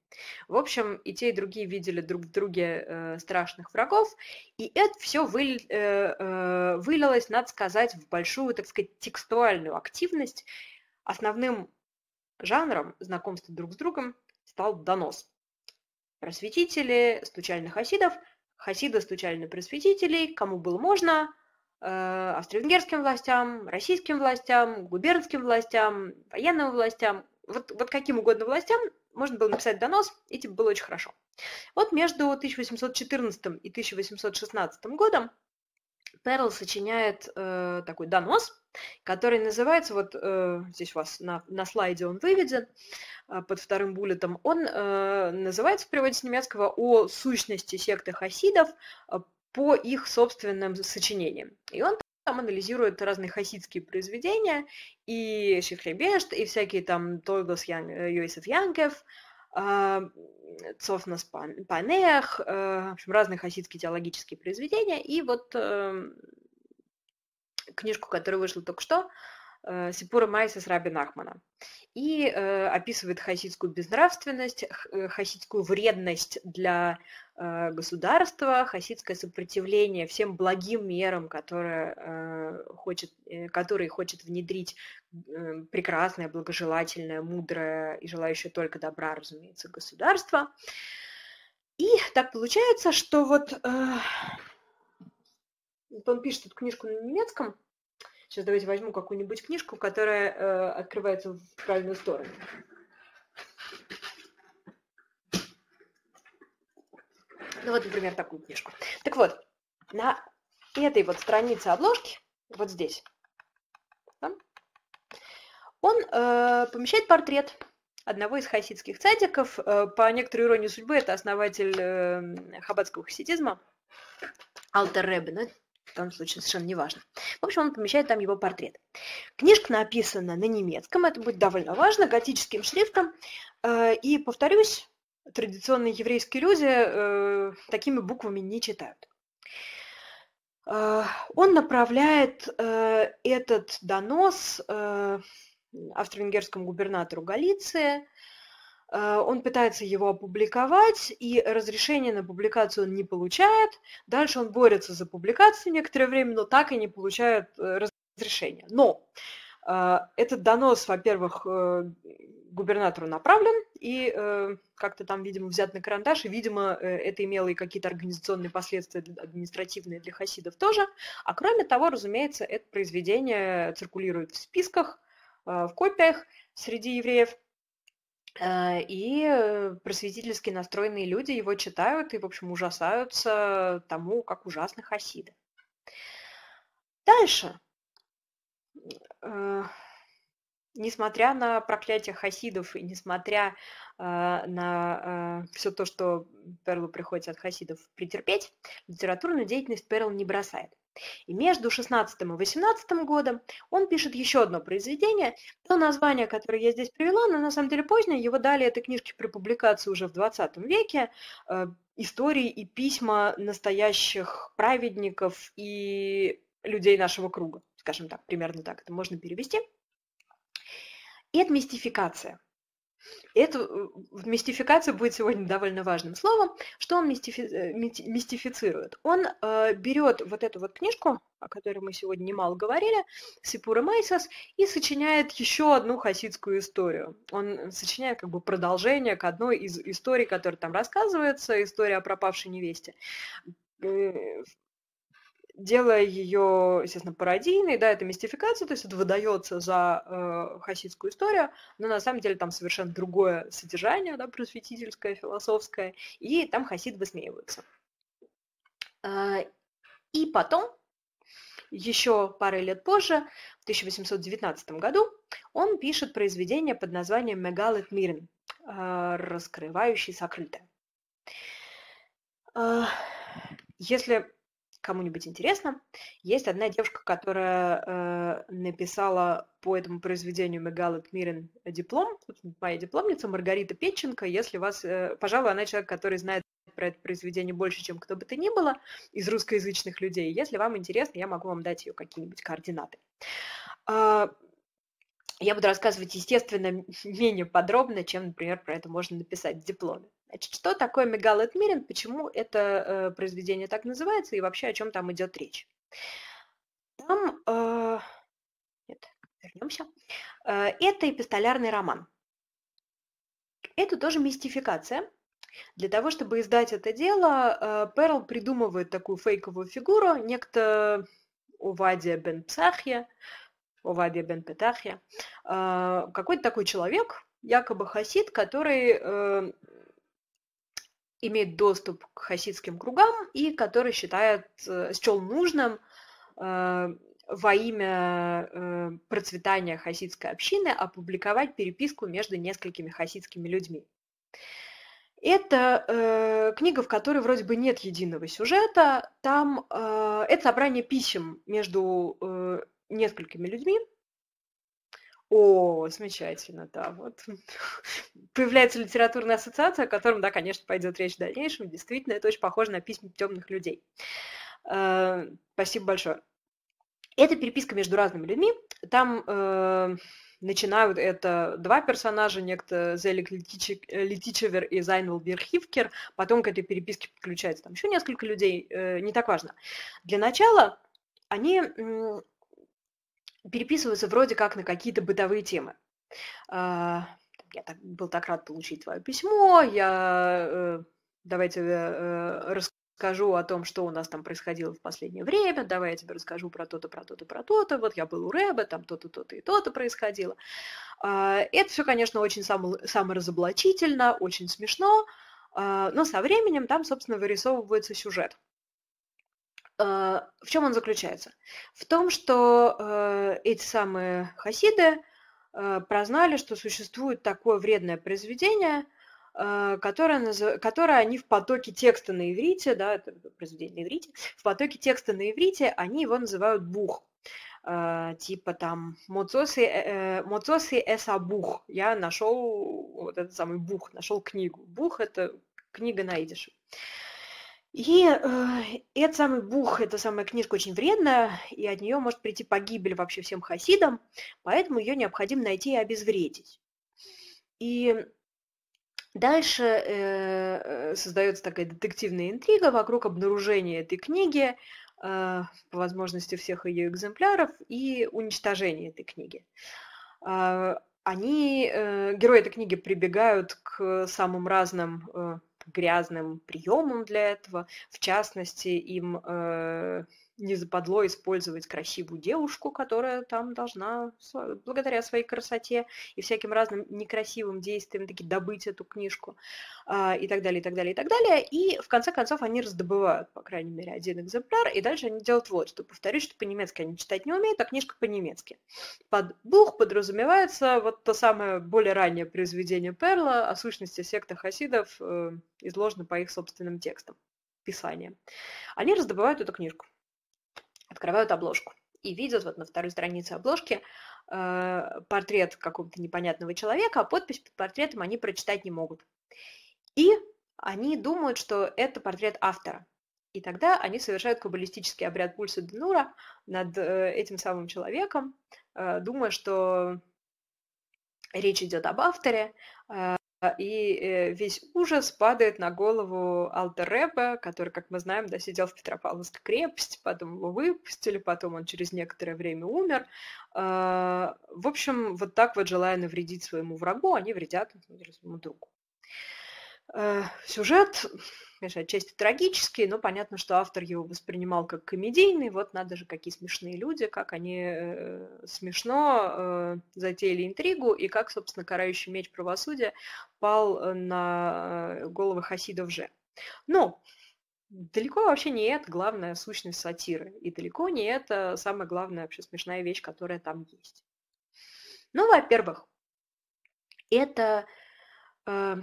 Speaker 1: В общем, и те, и другие видели друг в друге э, страшных врагов, и это все вы, э, э, вылилось, надо сказать, в большую, так сказать, текстуальную активность. Основным жанром знакомства друг с другом стал донос. Просветители стучали на хасидов, хасиды стучали на просветителей, кому было можно, э, австро-венгерским властям, российским властям, губернским властям, военным властям, вот, вот каким угодно властям можно было написать донос, и типа было очень хорошо. Вот между 1814 и 1816 годом Перл сочиняет э, такой донос, который называется, вот э, здесь у вас на, на слайде он выведен, э, под вторым буллетом, он э, называется в переводе с немецкого «О сущности секты хасидов э, по их собственным сочинениям». И он там анализирует разные хасидские произведения, и Шифребешт, и всякие там Тойгос Ян, э, Йосиф Янкев, а, Цофнас Панех, э, в общем, разные хасидские теологические произведения, и вот эм, книжку, которая вышла только что, Э, Сипура Майса с Раби Нахмана И э, описывает хасидскую безнравственность, э, хасидскую вредность для э, государства, хасидское сопротивление всем благим мерам, которые, э, хочет, э, которые хочет внедрить э, прекрасное, благожелательное, мудрое и желающее только добра, разумеется, государство. И так получается, что вот э, он пишет эту книжку на немецком – Сейчас давайте возьму какую-нибудь книжку, которая э, открывается в правильную сторону. Ну вот, например, такую книжку. Так вот, на этой вот странице обложки, вот здесь, да, он э, помещает портрет одного из хасидских цадиков. Э, по некоторой иронии судьбы, это основатель э, хаббатского хасидизма, Алтер Ребе, ну, в данном случае совершенно неважно. В общем, он помещает там его портрет. Книжка написана на немецком, это будет довольно важно, готическим шрифтом. Э, и, повторюсь, традиционные еврейские люди э, такими буквами не читают. Э, он направляет этот донос австро-венгерскому губернатору Галиции, Э, он пытается его опубликовать, и разрешение на публикацию он не получает. Дальше он борется за публикацию некоторое время, но так и не получает э, разрешения. Но э, этот донос, во-первых, губернатору направлен и как-то там, видимо, взят на карандаш, и, видимо, это имело и какие-то организационные последствия административные для хасидов тоже. А кроме того, разумеется, это произведение циркулирует в списках, в копиях среди евреев. Э, и э, просветительски настроенные люди его читают и, в общем, ужасаются тому, как ужасны хасиды. Дальше. Э, несмотря на проклятие хасидов и несмотря на все то, что Перлу приходится от хасидов претерпеть, литературную деятельность Перл не бросает. И между 16 и 18 годом он пишет еще одно произведение, то название, которое я здесь привела, но на самом деле позднее, его дали этой книжке при публикации уже в 20 веке, э, истории и письма настоящих праведников и людей нашего круга, скажем так, примерно так это можно перевести. И это мистификация это э, мистификация будет сегодня довольно важным словом. Что он мистифи... Э, мистифицирует? Он э, берет вот эту вот книжку, о которой мы сегодня немало говорили, Сипура Мейсас, и сочиняет еще одну хасидскую историю. Он сочиняет как бы продолжение к одной из историй, которая там рассказывается, история о пропавшей невесте э, делая ее, естественно, пародийной, да, это мистификация, то есть это выдается за э, хасидскую историю, но на самом деле там совершенно другое содержание, да, просветительское, философское, и там хасид высмеивается. А, и потом, еще пары лет позже, в 1819 году, он пишет произведение под названием «Мегалет Мирн», а, раскрывающий сокрытое. А, если кому-нибудь интересно, есть одна девушка, которая э, написала по этому произведению Мегал Мирин диплом, моя дипломница Маргарита Печенко. если вас, э, пожалуй, она человек, который знает про это произведение больше, чем кто бы то ни было из русскоязычных людей. Если вам интересно, я могу вам дать ее какие-нибудь координаты. А, я буду рассказывать, естественно, менее подробно, чем, например, про это можно написать в дипломе. Что такое мегалет мегалоэтмерин, почему это э, произведение так называется и вообще о чем там идет речь? Там, э, нет, вернемся. Э, это эпистолярный роман. Это тоже мистификация. Для того, чтобы издать это дело, э, Перл придумывает такую фейковую фигуру, некто Увадия бен Псахья, Увадия бен Петахья, какой-то такой человек, якобы хасид, который имеет доступ к хасидским кругам и который считает, э, счел нужным э, во имя э, процветания хасидской общины опубликовать переписку между несколькими хасидскими людьми. Это э, книга, в которой вроде бы нет единого сюжета. Там э, это собрание писем между э, несколькими людьми, о, замечательно, да. Вот появляется литературная ассоциация, о котором, да, конечно, пойдет речь в дальнейшем. Действительно, это очень похоже на письма темных людей. Э, спасибо большое. Это переписка между разными людьми. Там э, начинают это два персонажа, некто Зелик э, Летичевер и Зайнвел Берхивкер. Потом к этой переписке подключается там еще несколько людей, э, не так важно. Для начала они переписываются вроде как на какие-то бытовые темы. А, я так, был так рад получить твое письмо, я э, давайте э, расскажу о том, что у нас там происходило в последнее время, давай я тебе расскажу про то-то, про то-то, про то-то, вот я был у Рэба, там то-то, то-то и то-то происходило. А, это все, конечно, очень саморазоблачительно, очень смешно, а, но со временем там, собственно, вырисовывается сюжет. Э, в чем он заключается? В том, что э, эти самые хасиды э, прознали, что существует такое вредное произведение, которое, которое они в потоке текста на иврите, да, это произведение на иврите, в потоке текста на иврите они его называют бух. Типа там Моцоси, Моцоси Эса Бух. Я нашел вот этот самый Бух, нашел книгу. Бух это книга на идише. И, э, и этот самый Бух, эта самая книжка очень вредная, и от нее может прийти погибель вообще всем хасидам, поэтому ее необходимо найти и обезвредить. И Дальше э, э, создается такая детективная интрига вокруг обнаружения этой книги, э, по возможности всех ее экземпляров и уничтожения этой книги. Э, они, э, герои этой книги прибегают к самым разным э, грязным приемом для этого. В частности, им э, не западло использовать красивую девушку, которая там должна благодаря своей красоте и всяким разным некрасивым действиям таки добыть эту книжку а, и так далее, и так далее, и так далее. И в конце концов они раздобывают, по крайней мере, один экземпляр, и дальше они делают вот, что, повторюсь, что по-немецки они читать не умеют, а книжка по-немецки. Под «бух» подразумевается вот то самое более раннее произведение Перла о сущности секта хасидов, э, изложено по их собственным текстам, писаниям. Они раздобывают эту книжку открывают обложку и видят вот на второй странице обложки э, портрет какого-то непонятного человека, а подпись под портретом они прочитать не могут. И они думают, что это портрет автора. И тогда они совершают каббалистический обряд пульса Денура над э, этим самым человеком, э, думая, что речь идет об авторе, э, а, и э, весь ужас падает на голову Алдереба, который, как мы знаем, да, сидел в Петропавловской крепости, потом его выпустили, потом он через некоторое время умер. А, в общем, вот так вот, желая навредить своему врагу, они вредят своему другу. Э, сюжет конечно, отчасти трагический, но понятно, что автор его воспринимал как комедийный. Вот надо же, какие смешные люди, как они э, смешно э, затеяли интригу, и как, собственно, карающий меч правосудия пал э, на э, головы хасидов же. Но далеко вообще не это главная сущность сатиры, и далеко не это самая главная вообще смешная вещь, которая там есть. Ну, во-первых, это э,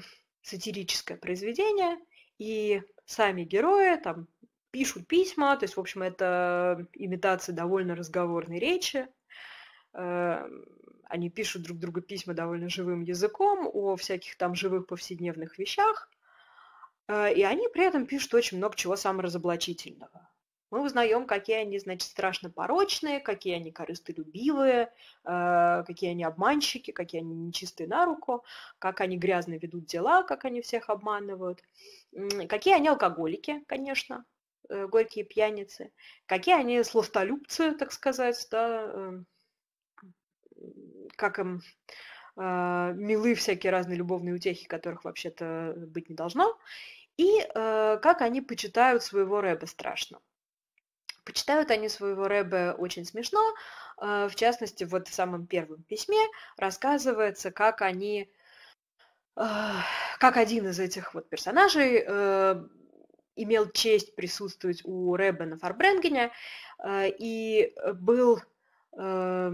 Speaker 1: сатирическое произведение – и сами герои там пишут письма, то есть, в общем, это имитация довольно разговорной речи. Э, они пишут друг другу письма довольно живым языком о всяких там живых повседневных вещах. Э, и они при этом пишут очень много чего саморазоблачительного. Мы узнаем, какие они, значит, страшно порочные, какие они корыстолюбивые, э, какие они обманщики, какие они нечистые на руку, как они грязно ведут дела, как они всех обманывают. Какие они алкоголики, конечно, э, горькие пьяницы, какие они сластолюбцы, так сказать, да, эм, как им а, милы всякие разные любовные утехи, которых вообще-то быть не должно, и э, как они почитают своего рэба страшно. Почитают они своего рэба очень смешно, э, в частности, вот в самом первом письме рассказывается, как они как один из этих вот персонажей э, имел честь присутствовать у рэббена на Фарбренгене э, и был э,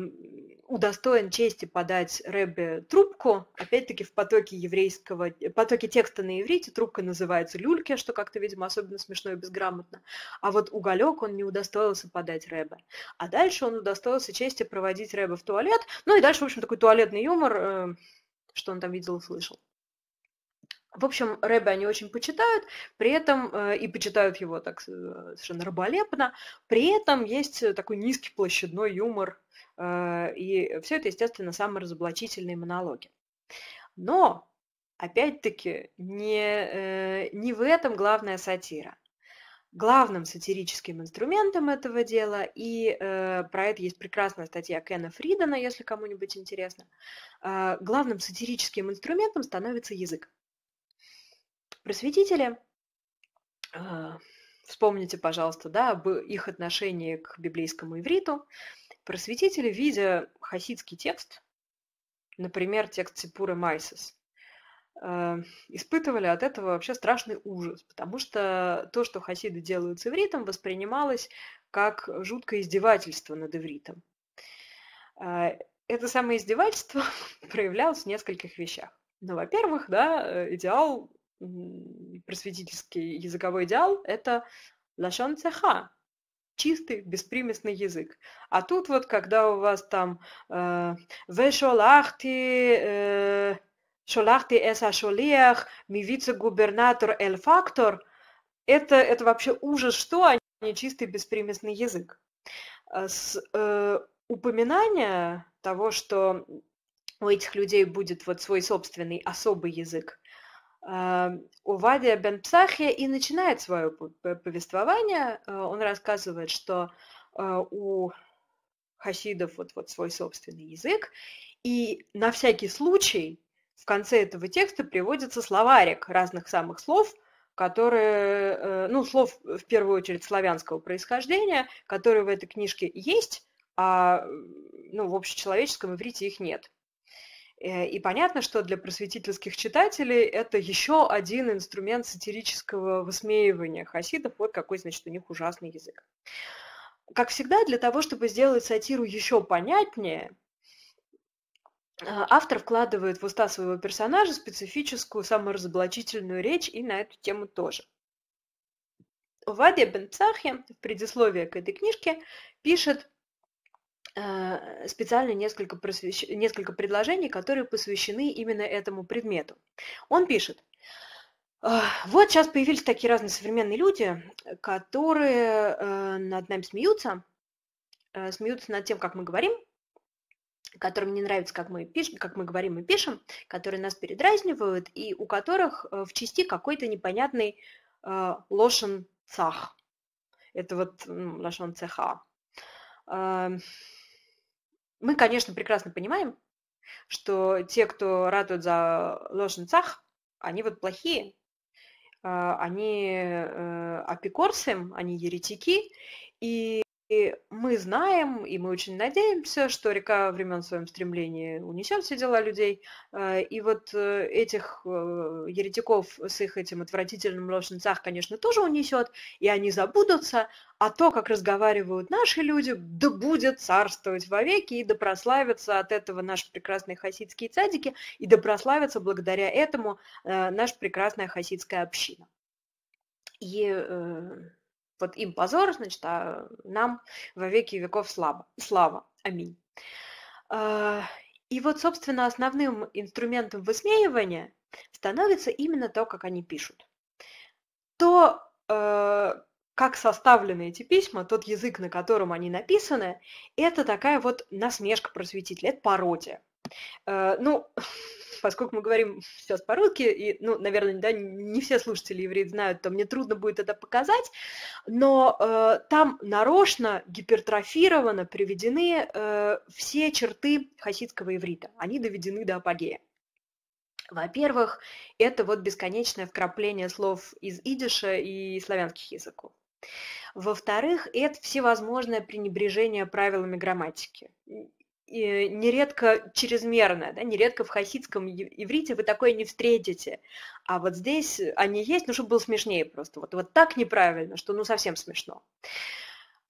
Speaker 1: удостоен чести подать Рэбе трубку, опять-таки в потоке еврейского, э, потоке текста на иврите трубка называется люльке, что как-то, видимо, особенно смешно и безграмотно, а вот уголек он не удостоился подать Рэбе. А дальше он удостоился чести проводить Рэбе в туалет, ну и дальше, в общем, такой туалетный юмор, э, что он там видел и слышал. В общем, Рэбби они очень почитают, при этом э, и почитают его так э, совершенно раболепно, при этом есть э, такой низкий площадной юмор, и все это, естественно, саморазоблачительные монологи. Но, опять-таки, не, не в этом главная сатира главным сатирическим инструментом этого дела, и э, про это есть прекрасная статья Кена Фридена, если кому-нибудь интересно, э, главным сатирическим инструментом становится язык. Просветители, э, вспомните, пожалуйста, да, об их отношении к библейскому ивриту, просветители, видя хасидский текст, например, текст Сипуры Майсис, Э, испытывали от этого вообще страшный ужас, потому что то, что хасиды делают с ивритом, воспринималось как жуткое издевательство над ивритом. Э, это самое издевательство проявлялось в нескольких вещах. Ну, во-первых, да, э, идеал, просветительский языковой идеал – это лашон цеха, чистый, беспримесный язык. А тут вот, когда у вас там «вешолахти», э, Шолахти эса шолеях, ми вице-губернатор эль фактор, это, это вообще ужас, что, они чистый беспримесный язык. А, с, э, упоминание того, что у этих людей будет вот свой собственный особый язык, а, у Вадия бен Псахия и начинает свое повествование. А, он рассказывает, что у хасидов вот, вот свой собственный язык, и на всякий случай в конце этого текста приводится словарик разных самых слов, которые, э, ну, слов э, в первую очередь славянского происхождения, которые в этой книжке есть, а ну, в общечеловеческом иврите их нет. Э, и понятно, что для просветительских читателей это еще один инструмент сатирического высмеивания хасидов, вот какой, значит, у них ужасный язык. Как всегда, для того, чтобы сделать сатиру еще понятнее, а, автор вкладывает в уста своего персонажа специфическую саморазоблачительную речь и на эту тему тоже. Вадя Бенцахе в предисловии к этой книжке пишет э, специально несколько, просвещ... несколько предложений, которые посвящены именно этому предмету. Он пишет, вот сейчас появились такие разные современные люди, которые э, над нами смеются, э, смеются над тем, как мы говорим, которым не нравится, как мы пишем, как мы говорим и пишем, которые нас передразнивают и у которых э, в части какой-то непонятный э, лошен цах. Это вот лошен цеха. Э, мы, конечно, прекрасно понимаем, что те, кто радует за лошен цах, они вот плохие, э, они э, апикорсы, они еретики, и и мы знаем, и мы очень надеемся, что река времен в своем стремлении унесет все дела людей. Э, и вот э, этих э, еретиков с их этим отвратительным ложницах, конечно, тоже унесет, и они забудутся. А то, как разговаривают наши люди, да будет царствовать вовеки, и да прославятся от этого наши прекрасные хасидские цадики, и да прославятся благодаря этому наша прекрасная хасидская община. И вот им позор, значит, а нам во веки веков слава. Слава. Аминь. А, и вот, собственно, основным инструментом высмеивания становится именно то, как они пишут. То, э, как составлены эти письма, тот язык, на котором они написаны, это такая вот насмешка просветителя, это пародия. Э, ну, поскольку мы говорим сейчас по-русски, и, ну, наверное, да, не все слушатели евреев знают, то мне трудно будет это показать, но э, там нарочно, гипертрофировано приведены э, все черты хасидского еврита. Они доведены до апогея. Во-первых, это вот бесконечное вкрапление слов из идиша и славянских языков. Во-вторых, это всевозможное пренебрежение правилами грамматики и нередко чрезмерно, да, нередко в хасидском иврите вы такое не встретите. А вот здесь они есть, ну, чтобы было смешнее просто. Вот, вот так неправильно, что ну совсем смешно.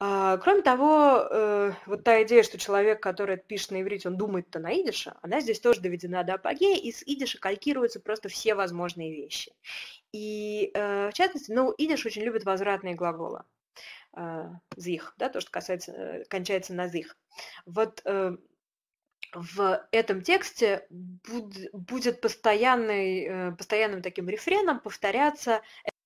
Speaker 1: А, кроме того, э, вот та идея, что человек, который пишет на иврите, он думает-то на идише, она здесь тоже доведена до апогея, и с идиша калькируются просто все возможные вещи. И, э, в частности, ну, идиш очень любит возвратные глаголы. Э, зих, да, то, что касается, э, кончается на зих. Вот э, в этом тексте будет постоянный, постоянным таким рефреном повторяться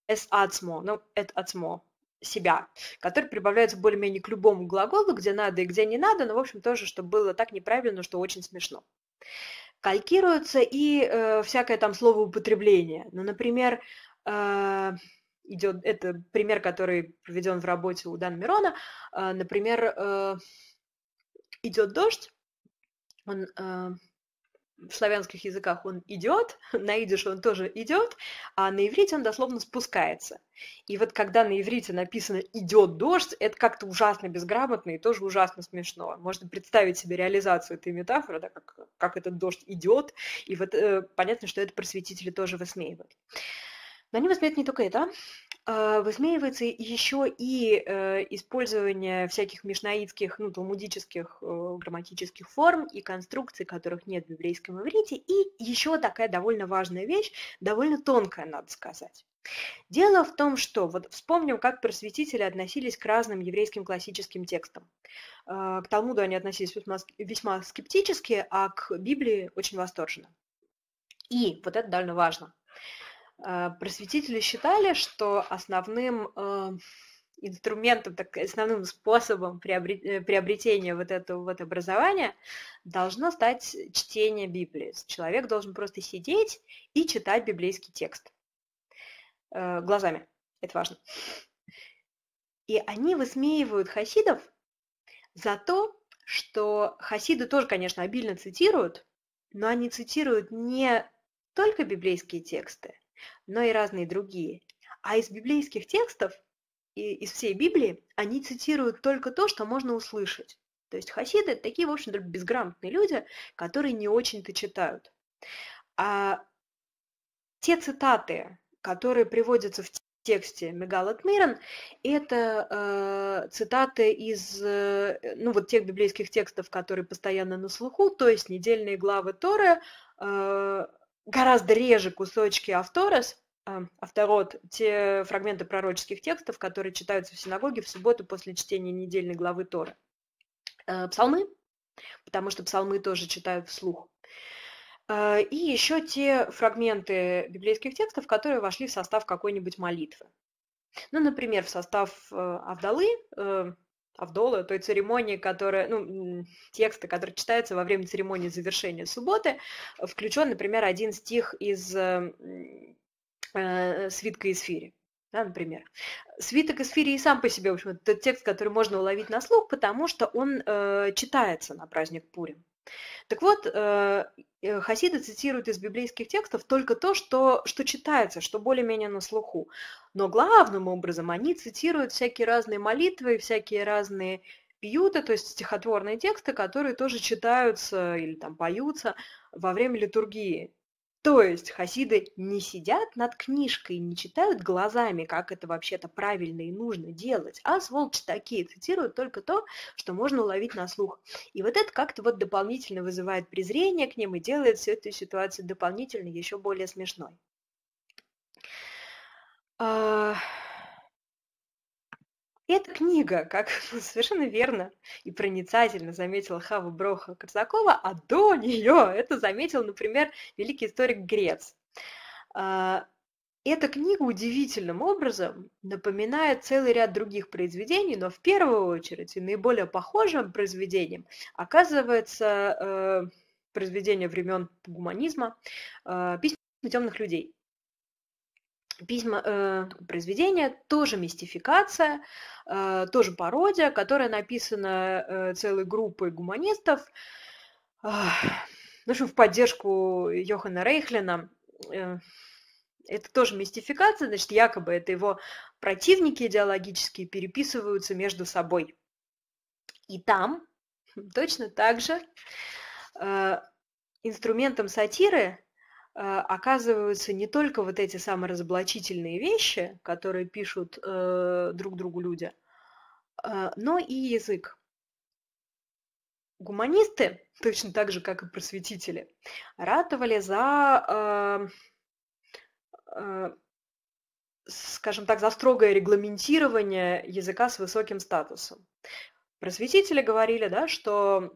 Speaker 1: «эс ацмо», ну, «эт ацмо», себя, который прибавляется более-менее к любому глаголу, где надо и где не надо, но, в общем, тоже, чтобы было так неправильно, что очень смешно. Калькируется и э, всякое там слово употребление. Ну, например, э, идет, это пример, который приведен в работе у Дана Мирона. А, например, э, идет дождь, он э, в славянских языках он идет, на идиш он тоже идет, а на иврите он дословно спускается. И вот когда на иврите написано «идет дождь», это как-то ужасно безграмотно и тоже ужасно смешно. Можно представить себе реализацию этой метафоры, да, как, как этот дождь идет, и вот э, понятно, что это просветители тоже высмеивают. На нем возьмет не только это, а высмеивается еще и э, использование всяких мишнаитских, ну, талмудических э, грамматических форм и конструкций, которых нет в библейском иврите, и еще такая довольно важная вещь, довольно тонкая, надо сказать. Дело в том, что вот вспомним, как просветители относились к разным еврейским классическим текстам. Э, к Талмуду они относились весьма, весьма скептически, а к Библии очень восторженно. И вот это довольно важно. Э, просветители считали, что основным эм, инструментом, так, основным способом э, приобретения вот этого вот образования должно стать чтение Библии. Человек должен просто сидеть и читать библейский текст э, глазами. Это важно. И они высмеивают хасидов за то, что хасиды тоже, конечно, обильно цитируют, но они цитируют не только библейские тексты, но и разные другие. А из библейских текстов, и из всей Библии, они цитируют только то, что можно услышать. То есть хасиды – такие, в общем-то, безграмотные люди, которые не очень-то читают. А те цитаты, которые приводятся в тексте Мегалат Мирон, это э, цитаты из э, ну, вот тех библейских текстов, которые постоянно на слуху, то есть недельные главы Торы, э, гораздо реже кусочки авторос, авторот, те фрагменты пророческих текстов, которые читаются в синагоге в субботу после чтения недельной главы Торы. Э, псалмы, потому что псалмы тоже читают вслух. Э, и еще те фрагменты библейских текстов, которые вошли в состав какой-нибудь молитвы. Ну, например, в состав э, Авдалы Авдолы, той церемонии, которая, ну, текста, который читается во время церемонии завершения субботы, включен, например, один стих из э, свитка из Да, например. Свиток из и сам по себе, в общем, это текст, который можно уловить на слух, потому что он э, читается на праздник Пурим. Так вот, э, э, хасиды цитируют из библейских текстов только то, что, что читается, что более-менее на слуху. Но главным образом они цитируют всякие разные молитвы, всякие разные пьюты, то есть стихотворные тексты, которые тоже читаются или там поются во время литургии. То есть хасиды не сидят над книжкой, не читают глазами, как это вообще-то правильно и нужно делать, а сволочи такие цитируют только то, что можно уловить на слух. И вот это как-то вот дополнительно вызывает презрение к ним и делает всю эту ситуацию дополнительно еще более смешной. А, эта книга, как ну, совершенно верно и проницательно заметила Хава Броха Корсакова, а до нее это заметил, например, великий историк Грец. А, эта книга удивительным образом напоминает целый ряд других произведений, но в первую очередь и наиболее похожим произведением оказывается э, произведение времен гуманизма э, «Письма темных людей», письма, э, произведение тоже мистификация, э, тоже пародия, которая написана э, целой группой гуманистов, э, в общем, в поддержку Йохана Рейхлина. Э, это тоже мистификация, значит, якобы это его противники идеологические переписываются между собой. И там точно так же э, инструментом сатиры Э, оказываются не только вот эти саморазоблачительные вещи, которые пишут э, друг другу люди, э, но и язык. Гуманисты, точно так же, как и просветители, ратовали за, э, э, скажем так, за строгое регламентирование языка с высоким статусом. Просветители говорили, да, что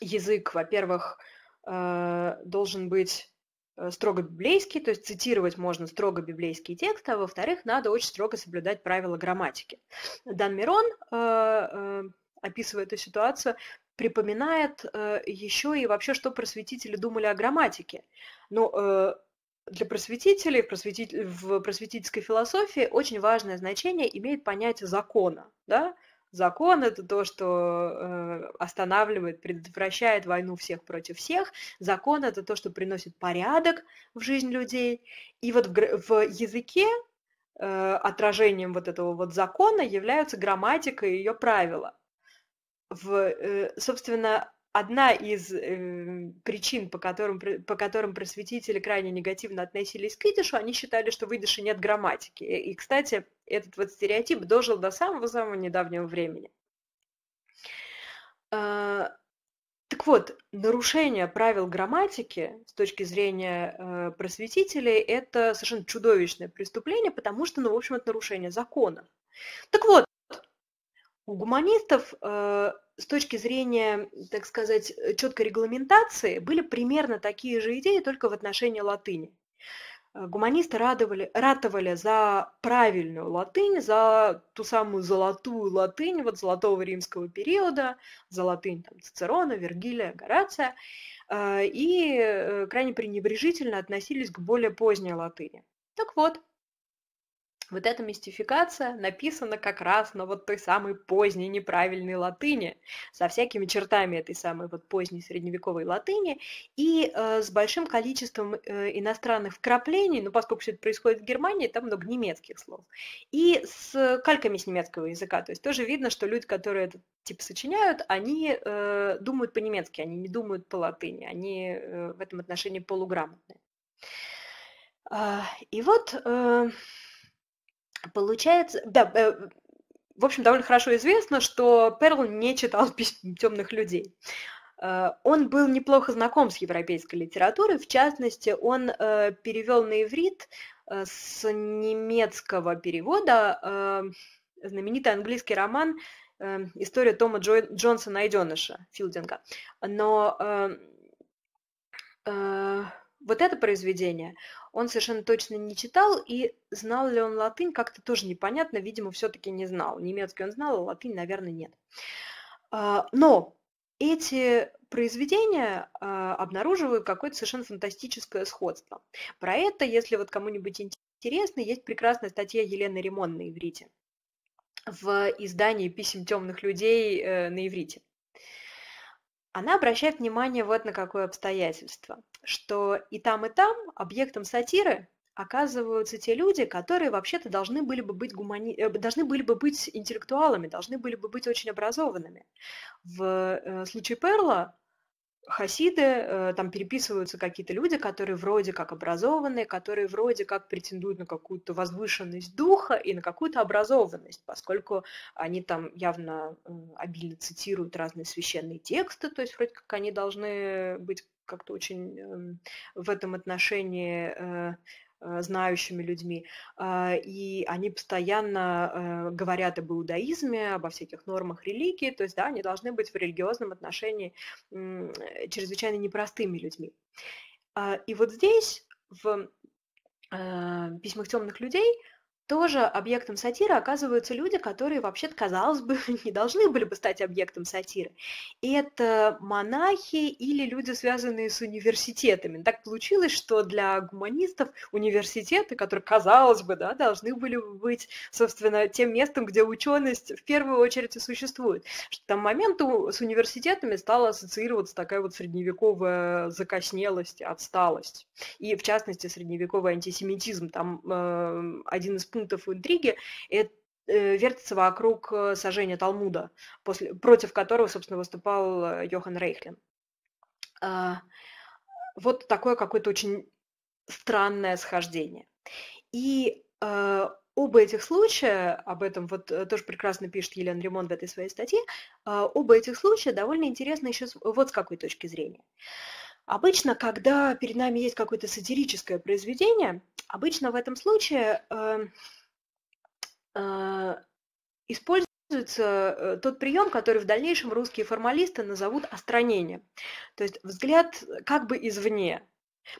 Speaker 1: язык, во-первых, э, Э, должен быть э, строго библейский, то есть цитировать можно строго библейские тексты, а во-вторых, надо очень строго соблюдать правила грамматики. Дан Мирон, э, описывая эту ситуацию, припоминает еще и вообще, что просветители думали о грамматике. Но ну, для просветителей просветитель, в просветительской философии очень важное значение имеет понятие закона. Да? закон, это то, что э, останавливает, предотвращает войну всех против всех. Закон это то, что приносит порядок в жизнь людей. И вот в, в языке э, отражением вот этого вот закона являются грамматика и ее правила. В, э, собственно, одна из э, причин, по которым, по которым просветители крайне негативно относились к идишу, они считали, что в идише нет грамматики. И, кстати, этот вот стереотип дожил до самого-самого недавнего времени. Э, так вот, нарушение правил грамматики с точки зрения э, просветителей – это совершенно чудовищное преступление, потому что, ну, в общем, это нарушение закона. Так вот, у гуманистов э, с точки зрения, так сказать, э, четкой регламентации были примерно такие же идеи, только в отношении латыни. Э, гуманисты радовали, ратовали за правильную латынь, за ту самую золотую латынь вот золотого римского периода, за латынь там, Цицерона, Вергилия, Горация, и крайне пренебрежительно относились к более поздней латыни. Так вот, вот эта мистификация написана как раз на вот той самой поздней неправильной латыни, со всякими чертами этой самой вот поздней средневековой латыни, и э, с большим количеством э, иностранных вкраплений, ну поскольку все это происходит в Германии, там много немецких слов, и с кальками с немецкого языка. То есть тоже видно, что люди, которые этот тип сочиняют, они э, думают по-немецки, они не думают по латыни, они э, в этом отношении полуграмотные. Э, и вот... Э, Получается, да, э, в общем, довольно хорошо известно, что Перл не читал письма темных людей. Э, он был неплохо знаком с европейской литературой, в частности, он э, перевел на иврит э, с немецкого перевода знаменитый английский роман «История Тома Джо... Джонса найденыша» Филдинга. Но вот это произведение он совершенно точно не читал, и знал ли он латынь, как-то тоже непонятно, видимо, все-таки не знал. Немецкий он знал, а латынь, наверное, нет. А, но эти произведения а, обнаруживают какое-то совершенно фантастическое сходство. Про это, если вот кому-нибудь интересно, есть прекрасная статья Елены Ремон на иврите в издании «Писем темных людей» э, на иврите она обращает внимание вот на какое обстоятельство, что и там, и там объектом сатиры оказываются те люди, которые вообще-то должны были бы быть гумани... Э, должны были бы быть интеллектуалами, должны были бы быть очень образованными. В э, случае Перла хасиды, э, там переписываются какие-то люди, которые вроде как образованные, которые вроде как претендуют на какую-то возвышенность духа и на какую-то образованность, поскольку они там явно обильно цитируют разные священные тексты, то есть вроде как они должны быть как-то очень эм, в этом отношении э, Э, знающими людьми, а, и они постоянно э, говорят об иудаизме, обо всяких нормах религии, то есть, да, они должны быть в религиозном отношении э, чрезвычайно непростыми людьми. А, и вот здесь, в письмах темных людей, тоже объектом сатиры оказываются люди, которые вообще казалось бы, не должны были бы стать объектом сатиры. И это монахи или люди, связанные с университетами. Так получилось, что для гуманистов университеты, которые, казалось бы, да, должны были быть, собственно, тем местом, где ученость в первую очередь и существует. Что там моменту с университетами стала ассоциироваться такая вот средневековая закоснелость, отсталость. И, в частности, средневековый антисемитизм. Там э, один из пунктов пунктов интриги э, э, вертится вокруг э, сожжения Талмуда, после, против которого, собственно, выступал Йохан Рейхлин. А, вот такое какое-то очень странное схождение. И оба этих случая, об этом вот тоже прекрасно пишет Елена Ремон в этой своей статье, а, оба этих случая довольно интересны еще вот с какой точки зрения. Обычно, когда перед нами есть какое-то сатирическое произведение, обычно в этом случае Э, используется э, тот прием, который в дальнейшем русские формалисты назовут остранение. То есть взгляд э, как бы извне.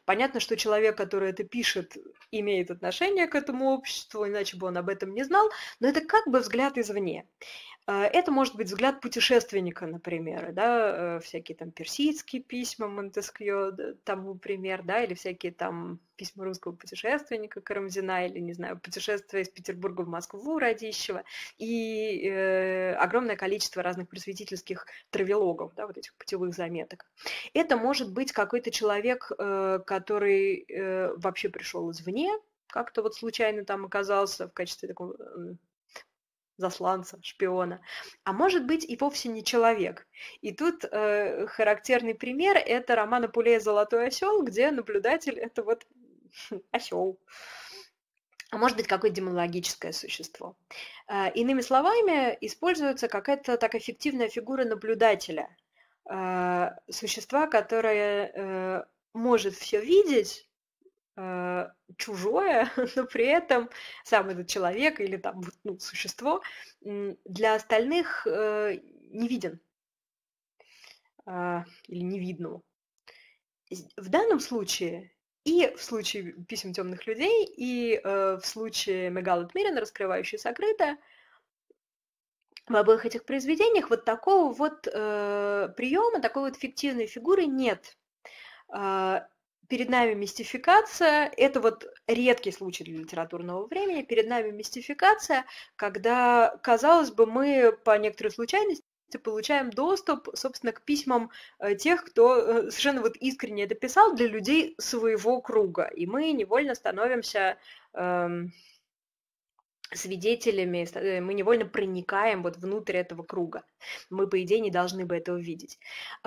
Speaker 1: Понятно, что человек, который это пишет, имеет отношение к этому обществу, иначе бы он об этом не знал, но это как бы взгляд извне. Это может быть взгляд путешественника, например, да, всякие там персидские письма Монтескьо тому пример, да, или всякие там письма русского путешественника Карамзина или, не знаю, путешествие из Петербурга в Москву Радищева и э, огромное количество разных просветительских травелогов, да, вот этих путевых заметок. Это может быть какой-то человек, э, который э, вообще пришел извне, как-то вот случайно там оказался в качестве такого засланца, шпиона, а может быть и вовсе не человек. И тут э, характерный пример – это романа Пулея «Золотой осел», где наблюдатель – это вот осел. А может быть, какое-то демонологическое существо. А, иными словами, используется какая-то так эффективная фигура наблюдателя, а, существа, которое э, может все видеть, э, чужое, но при этом сам этот человек или там ну, существо для остальных э, не виден а, или не видно. В данном случае и в случае писем темных людей, и э, в случае Мегалот Мирин, раскрывающий сокрытое, в обоих этих произведениях вот такого вот э, приема, такой вот фиктивной фигуры нет. Э, перед нами мистификация, это вот редкий случай для литературного времени, перед нами мистификация, когда, казалось бы, мы по некоторой случайности Типа, получаем доступ, собственно, к письмам э, тех, кто э, совершенно вот искренне это писал для людей своего круга. И мы невольно становимся эм, свидетелями, э, мы невольно проникаем вот внутрь этого круга. Мы, по идее, не должны бы этого видеть. Э,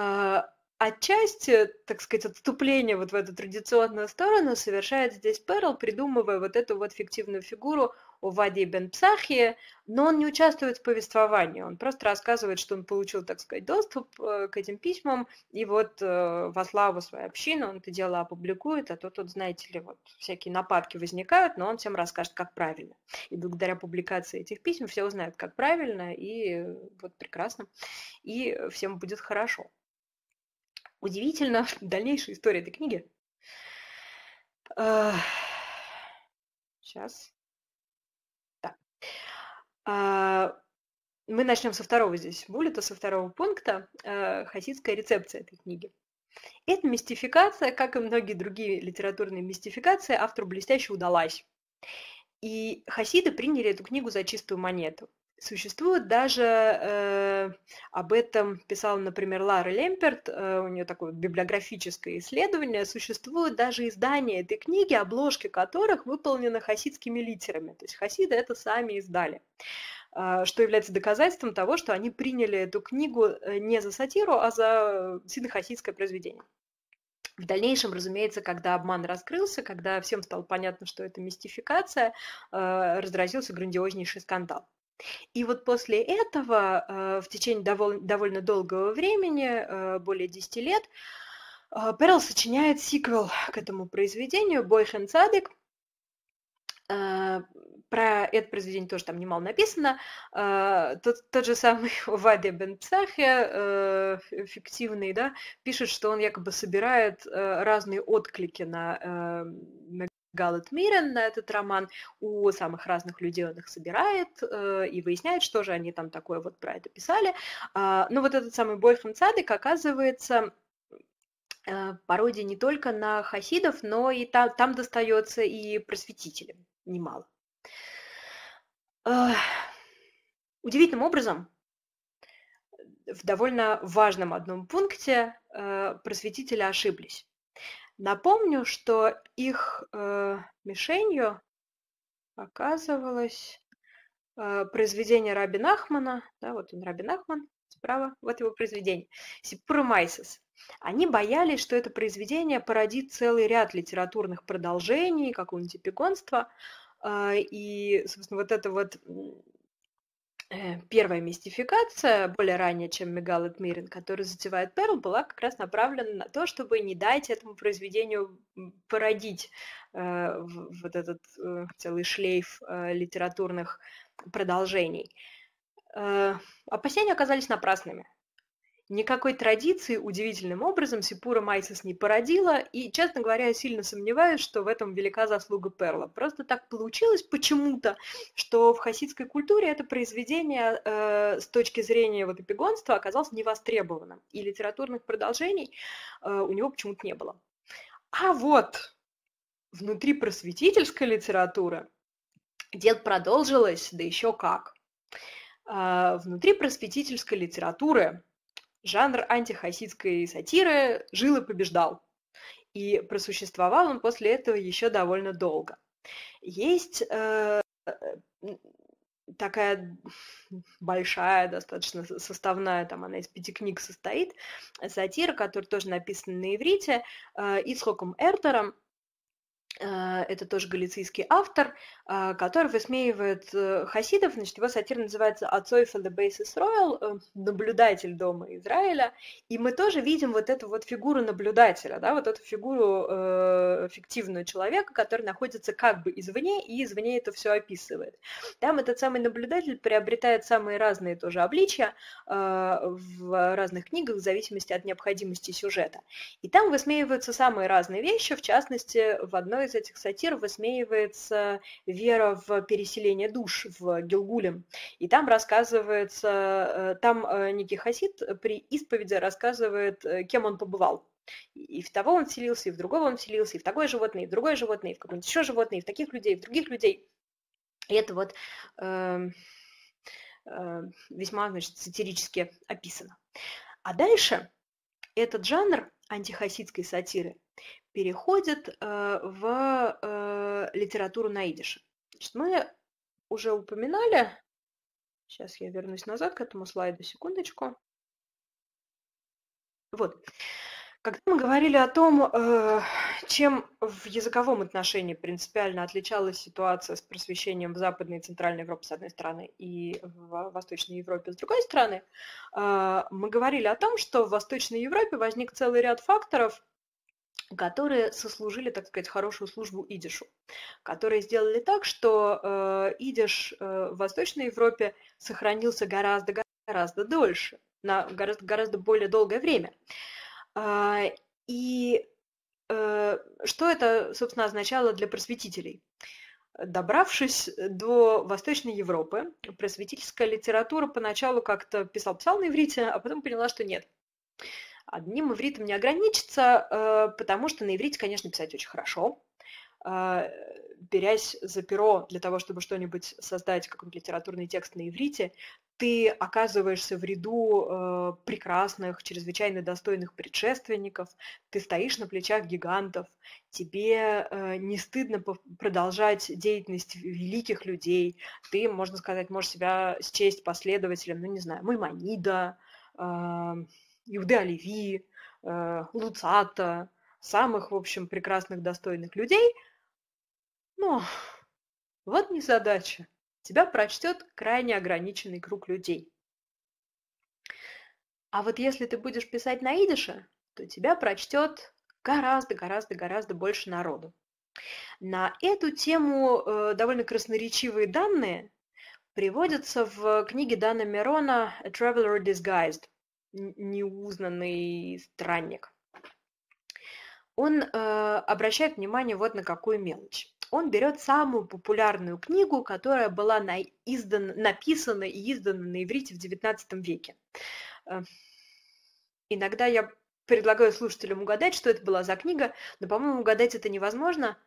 Speaker 1: а, отчасти, так сказать, отступление вот в эту традиционную сторону совершает здесь Перл, придумывая вот эту вот фиктивную фигуру о Ваде Бен Псахе, но он не участвует в повествовании, он просто рассказывает, что он получил, так сказать, доступ э, к этим письмам, и вот э, во славу своей общины он это дело опубликует, а то тут, знаете ли, вот всякие нападки возникают, но он всем расскажет, как правильно. И благодаря публикации этих писем все узнают, как правильно, и вот прекрасно, и всем будет хорошо. Удивительно, дальнейшая история этой книги. Сейчас. А, мы начнем со второго здесь буллета, со второго пункта, а, хасидская рецепция этой книги. Эта мистификация, как и многие другие литературные мистификации, автору блестяще удалась. И хасиды приняли эту книгу за чистую монету. Существует даже, э, об этом писала, например, Лара Лемперт, э, у нее такое библиографическое исследование, существует даже издание этой книги, обложки которых выполнены хасидскими литерами. То есть хасиды это сами издали э, что является доказательством того, что они приняли эту книгу э, не за сатиру, а за э, синохасидское произведение. В дальнейшем, разумеется, когда обман раскрылся, когда всем стало понятно, что это мистификация, э, разразился грандиознейший скандал. И вот после этого, э, в течение довольно довольно долгого времени, э, более 10 лет, э, Перл сочиняет сиквел к этому произведению «Бойхен Цадык», про это произведение тоже там немало написано. Тот, тот же самый Ваде Бенцахе, фиктивный, да, пишет, что он якобы собирает разные отклики на, на Галат Мирен на этот роман у самых разных людей он их собирает э, и выясняет, что же они там такое вот про это писали. А, ну вот этот самый Бойхам Цадык оказывается э, пародия не только на хасидов, но и та, там достается и просветителям немало. Э, удивительным образом в довольно важном одном пункте э, просветители ошиблись. Напомню, что их э, мишенью оказывалось э, произведение Раби Нахмана, да, вот он Раби Нахман, справа, вот его произведение, Сипурмайсис. Они боялись, что это произведение породит целый ряд литературных продолжений, какого-нибудь эпигонства, э, и, собственно, вот это вот Э, первая мистификация, более ранняя, чем Мигал Эдмирин, которую затевает Перл, была как раз направлена на то, чтобы не дать этому произведению породить э, вот этот э, целый шлейф э, литературных продолжений. Э, опасения оказались напрасными. Никакой традиции удивительным образом Сипура Майсис не породила, и, честно говоря, я сильно сомневаюсь, что в этом велика заслуга Перла. Просто так получилось почему-то, что в хасидской культуре это произведение э, с точки зрения вот эпигонства оказалось невостребованным, и литературных продолжений э, у него почему-то не было. А вот внутри просветительской литературы дело продолжилось, да еще как. Э, внутри просветительской литературы Жанр антихасидской сатиры жил и побеждал. И просуществовал он после этого еще довольно долго. Есть э, э такая большая, достаточно составная, там она из пяти книг состоит, сатира, которая тоже написана на иврите, э, Исхоком Эртером, Э, это тоже галицийский автор, э, который высмеивает э, хасидов. Значит, его сатир называется «Отцойфа the Basis Royal», «Наблюдатель дома Израиля». И мы тоже видим вот эту вот фигуру наблюдателя, да, вот эту фигуру э, фиктивного человека, который находится как бы извне, и извне это все описывает. Там этот самый наблюдатель приобретает самые разные тоже обличия э, в разных книгах в зависимости от необходимости сюжета. И там высмеиваются самые разные вещи, в частности, в одной из этих сатир высмеивается вера в переселение душ в Гилгуле. И там рассказывается, э, там э, некий хасид при исповеди рассказывает, э, кем он побывал. И в того он вселился, и в другого он вселился, и в такое животное, и в другое животное, и в какое-нибудь еще животное, и в таких людей, и в других людей. И это вот э, э, весьма, значит, сатирически описано. А дальше этот жанр антихасидской сатиры переходит э, в э, литературу на идише. Значит, мы уже упоминали, сейчас я вернусь назад к этому слайду, секундочку. Вот. Когда мы говорили о том, э, чем в языковом отношении принципиально отличалась ситуация с просвещением в Западной и Центральной Европе с одной стороны и в Восточной Европе с другой стороны, мы говорили о том, что в Восточной Европе возник целый ряд факторов, которые сослужили, так сказать, хорошую службу идишу, которые сделали так, что э, идиш э, в Восточной Европе сохранился гораздо гораздо дольше, на гораздо гораздо более долгое время. Э, и э, что это, собственно, означало для просветителей? Добравшись до Восточной Европы, просветительская литература поначалу как-то писал писал на иврите, а потом поняла, что нет. Одним ивритом не ограничиться, э, потому что на иврите, конечно, писать очень хорошо. Э, берясь за перо для того, чтобы что-нибудь создать, какой-нибудь литературный текст на иврите, ты оказываешься в ряду э, прекрасных, чрезвычайно достойных предшественников, ты стоишь на плечах гигантов, тебе не стыдно продолжать деятельность великих людей, ты, можно сказать, можешь себя счесть последователем, ну не знаю, Маймонида, э, Иуды Оливии, э, Луцата, самых, в общем, прекрасных, достойных людей. Но вот незадача. Тебя прочтет крайне ограниченный круг людей. А вот если ты будешь писать на идише, то тебя прочтет гораздо-гораздо-гораздо больше народу. На эту тему э, довольно красноречивые данные приводятся в книге Дана Мирона «A Traveler Disguised», неузнанный странник. Он э, обращает внимание вот на какую мелочь. Он берет самую популярную книгу, которая была на, издан, написана и издана на иврите в XIX веке. Э, иногда я предлагаю слушателям угадать, что это была за книга, но, по-моему, угадать это невозможно.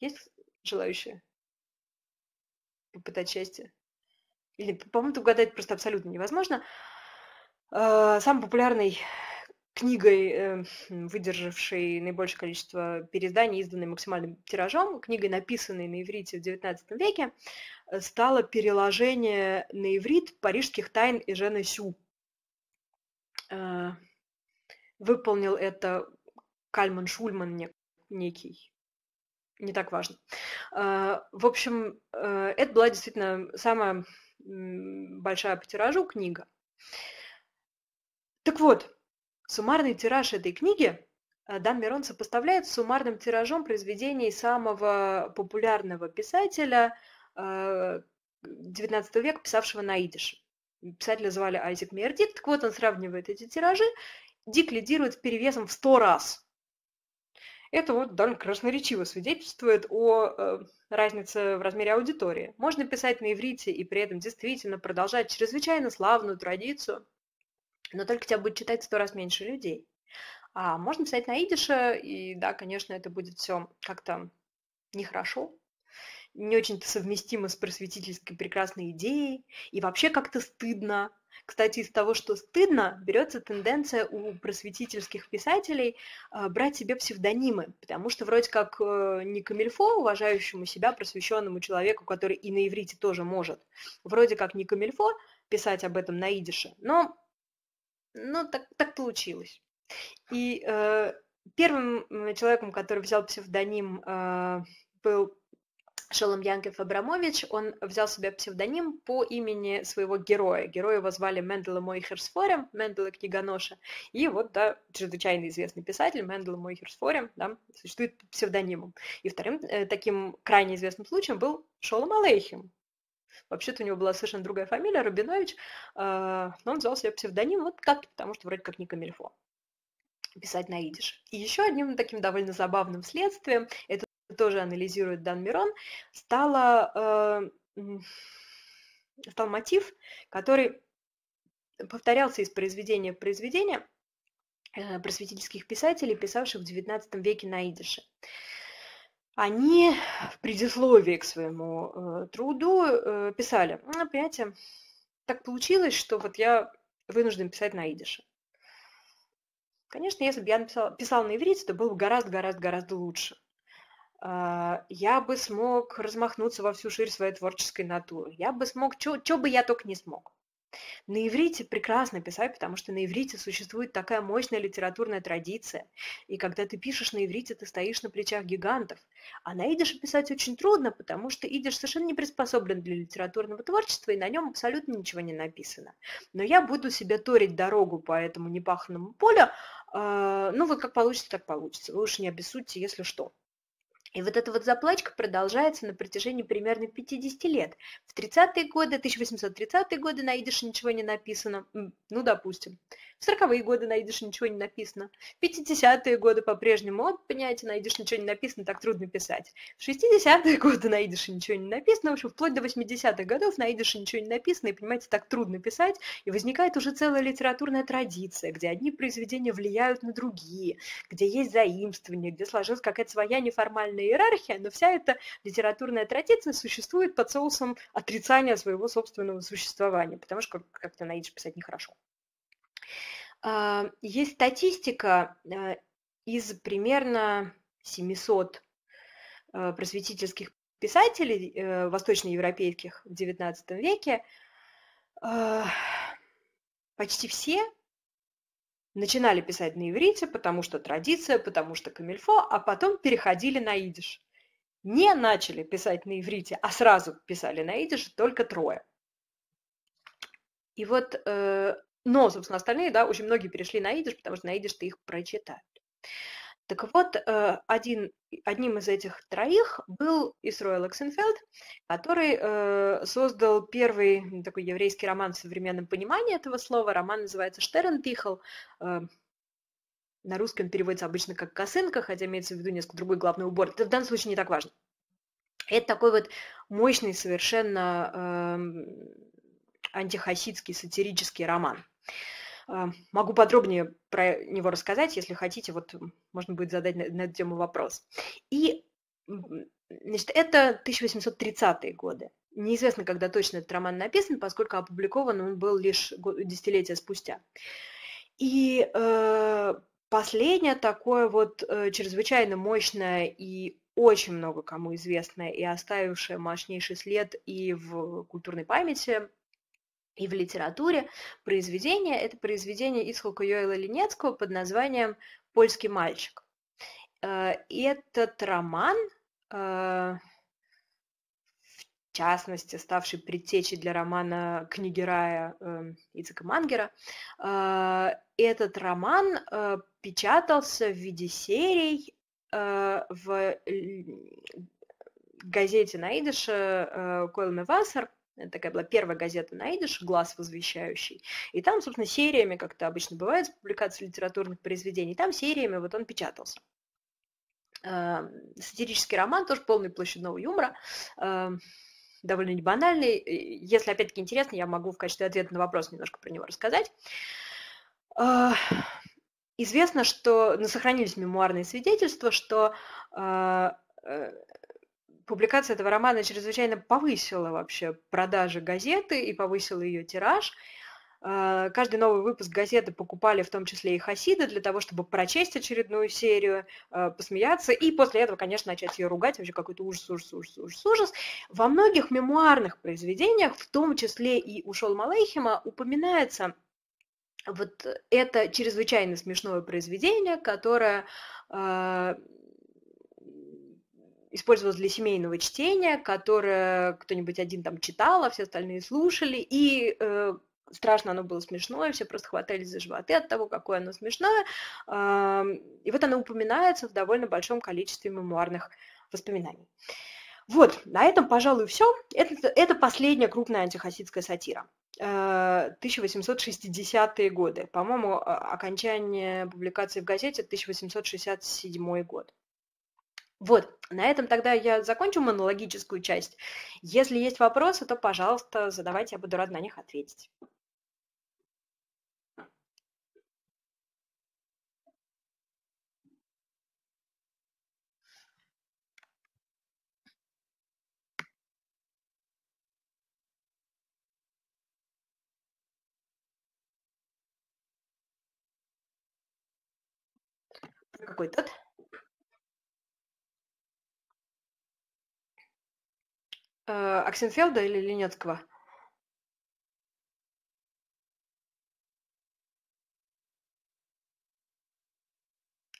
Speaker 1: Есть желающие попытать счастье? Или, по-моему, угадать просто абсолютно невозможно. Э, самой популярной книгой, эм, выдержавшей наибольшее количество переизданий, изданной максимальным тиражом, книгой, написанной на иврите в XIX веке, э, стало переложение на иврит «Парижских тайн» и Жены Сю. Э, выполнил это Кальман Шульман некий, не так важно. В общем, это была действительно самая большая по тиражу книга. Так вот, суммарный тираж этой книги э, Дан Мирон сопоставляет с суммарным тиражом произведений самого популярного писателя XIX э, века, писавшего на идише. Писателя звали Айзек Мердик. Так вот, он сравнивает эти тиражи. Дик лидирует с перевесом в сто раз. Это вот довольно красноречиво свидетельствует о э, разнице в размере аудитории. Можно писать на иврите и при этом действительно продолжать чрезвычайно славную традицию но только тебя будет читать сто раз меньше людей. А можно писать на идише, и да, конечно, это будет все как-то нехорошо, не очень-то совместимо с просветительской прекрасной идеей, и вообще как-то стыдно. Кстати, из того, что стыдно, берется тенденция у просветительских писателей а, брать себе псевдонимы, потому что вроде как э, не Камильфо, уважающему себя просвещенному человеку, который и на иврите тоже может, вроде как не Камильфо писать об этом на идише, но ну, так, так получилось. И э, первым человеком, который взял псевдоним, э, был Шолом Янков Абрамович, он взял себе псевдоним по имени своего героя. Героя его звали Мендела Мойхерсфорем, Мендела Книгоноша. И вот, да, чрезвычайно известный писатель Мендела Мойхерсфорем, да, существует псевдонимом. И вторым э, таким крайне известным случаем был Шолом Алейхим, Вообще-то у него была совершенно другая фамилия, Рабинович, э, но он взял себе псевдоним вот как, потому что вроде как не камильфо писать наидишь. И еще одним таким довольно забавным следствием, это тоже анализирует Дан Мирон, стало, э, стал мотив, который повторялся из произведения в произведение э, просветительских писателей, писавших в XIX веке на идише они в предисловии к своему э, труду э, писали, ну, понимаете, так получилось, что вот я вынужден писать на идише. Конечно, если бы я написала, писала на иврите, то было бы гораздо-гораздо-гораздо лучше. Э, я бы смог размахнуться во всю ширь своей творческой натуры. Я бы смог, что бы я только не смог. На иврите прекрасно писать, потому что на иврите существует такая мощная литературная традиция. И когда ты пишешь на иврите, ты стоишь на плечах гигантов. А на идише писать очень трудно, потому что идиш совершенно не приспособлен для литературного творчества, и на нем абсолютно ничего не написано. Но я буду себе торить дорогу по этому непаханному полю. А, ну, вот как получится, так получится. Вы уж не обессудьте, если что. И вот эта вот заплачка продолжается на протяжении примерно 50 лет. В 30-е годы, 1830-е годы найдешь ничего не написано, ну, допустим. В сороковые годы найдешь, ничего не написано. В 50-е годы по-прежнему, вот, понимаете, найдешь, ничего не написано, так трудно писать. В 60-е годы найдешь, ничего не написано. В общем, вплоть до 80-х годов найдешь, ничего не написано, и, понимаете, так трудно писать. И возникает уже целая литературная традиция, где одни произведения влияют на другие, где есть заимствование, где сложилась какая-то своя неформальная иерархия, но вся эта литературная традиция существует под соусом отрицания своего собственного существования, потому что как-то найдешь писать нехорошо. А, есть статистика э, из примерно 700 э, просветительских писателей э, восточноевропейских в XIX веке. Почти все начинали писать на иврите, потому что традиция, потому что камильфо, а потом переходили на идиш. Не начали писать на иврите, а сразу писали на идиш только трое. И вот но, собственно, остальные, да, очень многие перешли на идиш, потому что на идиш ты их прочитают. Так вот, э, один, одним из этих троих был Исрой Лаксенфелд, который э, создал первый ну, такой еврейский роман в современном понимании этого слова. Роман называется «Штеренпихл», э, на русском переводится обычно как «косынка», хотя имеется в виду несколько другой главный убор. Это в данном случае не так важно. Это такой вот мощный совершенно эм, антихасидский сатирический роман. А, могу подробнее про него рассказать, если хотите, вот можно будет задать на, эту тему вопрос. И значит, это 1830-е годы. Неизвестно, когда точно этот роман написан, поскольку опубликован он был лишь десятилетия спустя. И э, последнее такое вот э, чрезвычайно мощное и очень много кому известное и оставившее мощнейший след и в культурной памяти и в литературе произведение. Это произведение Исхока Йоэла Ленецкого под названием «Польский мальчик». Э, этот роман, э, в частности, ставший предтечей для романа «Книги рая» эм, Ицека Мангера, э, этот роман печатался в виде серий в газете на идыше Вассер. Это такая была первая газета на «Глаз возвещающий». И там, собственно, сериями, как то обычно бывает с публикацией литературных произведений, там сериями вот он печатался. Эм, сатирический роман, тоже полный площадного юмора эм, довольно небанальный. Если, опять-таки, интересно, я могу в качестве ответа на вопрос немножко про него рассказать. Известно, что ну, сохранились мемуарные свидетельства, что э, э, публикация этого романа чрезвычайно повысила вообще продажи газеты и повысила ее тираж. А, каждый новый выпуск газеты покупали в том числе и Хасида для того, чтобы прочесть очередную серию, а, посмеяться и после этого, конечно, начать ее ругать, вообще какой-то ужас, ужас, ужас, ужас, ужас. Во многих мемуарных произведениях, в том числе и у Шол Малейхема, упоминается вот это чрезвычайно смешное произведение, которое а, использовалось для семейного чтения, которое кто-нибудь один там читал, а все остальные слушали, и э, страшно оно было смешное, все просто хватались за животы от того, какое оно смешное. Э, и вот оно упоминается в довольно большом количестве мемуарных воспоминаний. Вот, на этом, пожалуй, все. Это, это последняя крупная антихасидская сатира. 1860-е э, годы. По-моему, окончание публикации в газете 1867 год. Вот, на этом тогда я закончу монологическую часть. Если есть вопросы, то, пожалуйста, задавайте, я буду рад на них ответить. Какой тот? Оксенфелда э, или Леницкого?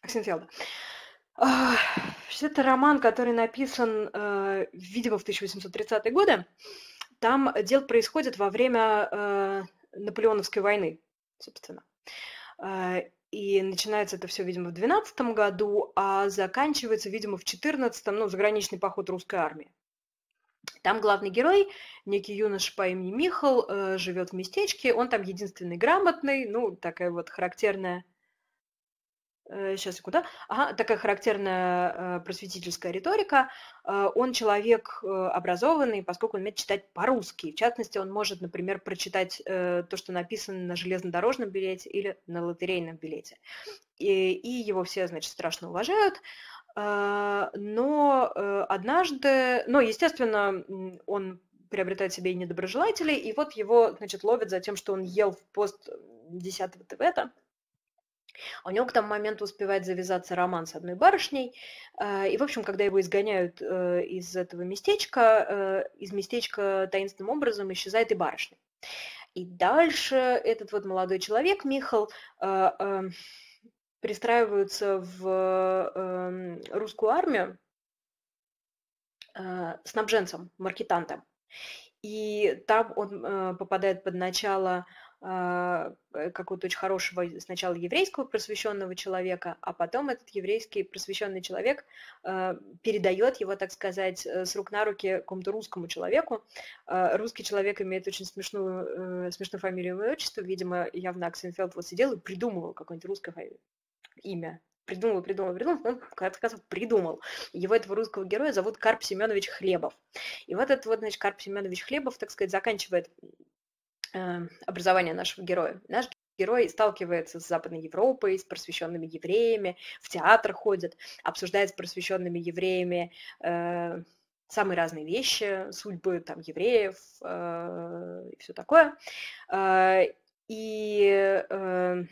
Speaker 1: Оксенфелда. Это роман, который написан, э, видимо, в 1830-е годы. Там дело происходит во время э, Наполеоновской войны, собственно. И начинается это все, видимо, в 12 году, а заканчивается, видимо, в 14 ну, заграничный поход русской армии. Там главный герой, некий юнош по имени Михал, э, живет в местечке, он там единственный грамотный, ну, такая вот характерная э, сейчас куда? Ага, такая характерная э, просветительская риторика. Э, он человек образованный, поскольку он умеет читать по-русски. В частности, он может, например, прочитать то, что написано на железнодорожном билете или на лотерейном билете. И, и его все, значит, страшно уважают. А, но э, однажды, ну, естественно, он приобретает себе и недоброжелателей, и вот его, значит, ловят за тем, что он ел в пост 10-го э, тв а У него к тому моменту успевает завязаться роман с одной барышней. А, и, в общем, когда его изгоняют э, из этого местечка, из местечка таинственным образом исчезает и барышня. И дальше этот вот молодой человек, Михал, эм, перестраиваются в э, русскую армию э, снабженцем, маркетантом. И там он э, попадает под начало а, э, какого-то очень хорошего сначала еврейского просвещенного человека, а потом этот еврейский просвещенный человек э, передает его, так сказать, э, с рук на руки какому-то русскому человеку. Русский человек имеет очень смешную, смешную фамилию и отчество. Видимо, явно Аксенфелд вот сидел и придумывал какую-нибудь русскую фамилию имя. Придумал, придумал, придумал, он, как сказал, придумал. Его этого русского героя зовут Карп Семенович Хлебов. И вот этот вот, значит, Карп Семенович Хлебов, так сказать, заканчивает э, образование нашего героя. Наш герой сталкивается с Западной Европой, с просвещенными евреями, в театр ходит, обсуждает с просвещенными евреями э, самые разные вещи, судьбы там евреев э, и все такое. Э, и э,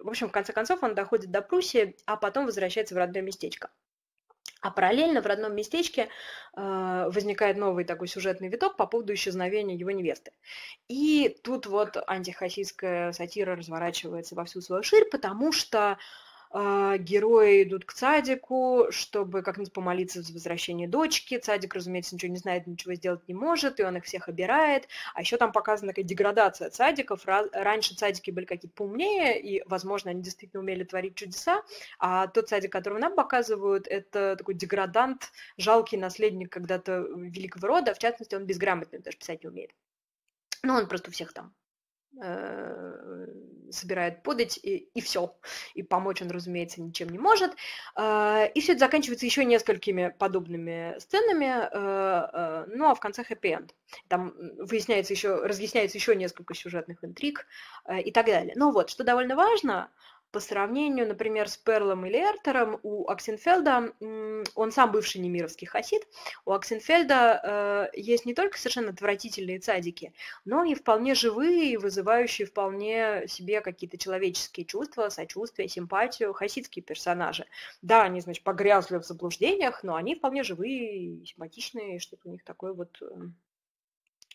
Speaker 1: в общем, в конце концов, он доходит до Пруссии, а потом возвращается в родное местечко. А параллельно в родном местечке э, возникает новый такой сюжетный виток по поводу исчезновения его невесты. И тут вот антихасидская сатира разворачивается во всю свою ширь, потому что э, а, герои идут к цадику, чтобы как-нибудь помолиться за возвращение дочки. Цадик, разумеется, ничего не знает, ничего сделать не может, и он их всех обирает. А еще там показана такая деградация цадиков. Раньше цадики были какие-то поумнее, и, возможно, они действительно умели творить чудеса. А тот цадик, которого нам показывают, это такой деградант, жалкий наследник когда-то великого рода, в частности, он безграмотный, даже писать не умеет. Ну, он просто у всех там Э, собирает подать, и, и все. И помочь он, разумеется, ничем не может. Э, и все это заканчивается еще несколькими подобными сценами, э, ну а в конце хэппи-энд. Там выясняется еще, разъясняется еще несколько сюжетных интриг и так далее. Но ну вот, что довольно важно, по сравнению, например, с Перлом или Эртером, у Аксенфельда, он сам бывший немировский хасид, у Аксенфельда э, есть не только совершенно отвратительные цадики, но и вполне живые и вызывающие вполне себе какие-то человеческие чувства, сочувствие, симпатию, хасидские персонажи. Да, они, значит, погрязли в заблуждениях, но они вполне живые и симпатичные, и что-то у них такое вот э,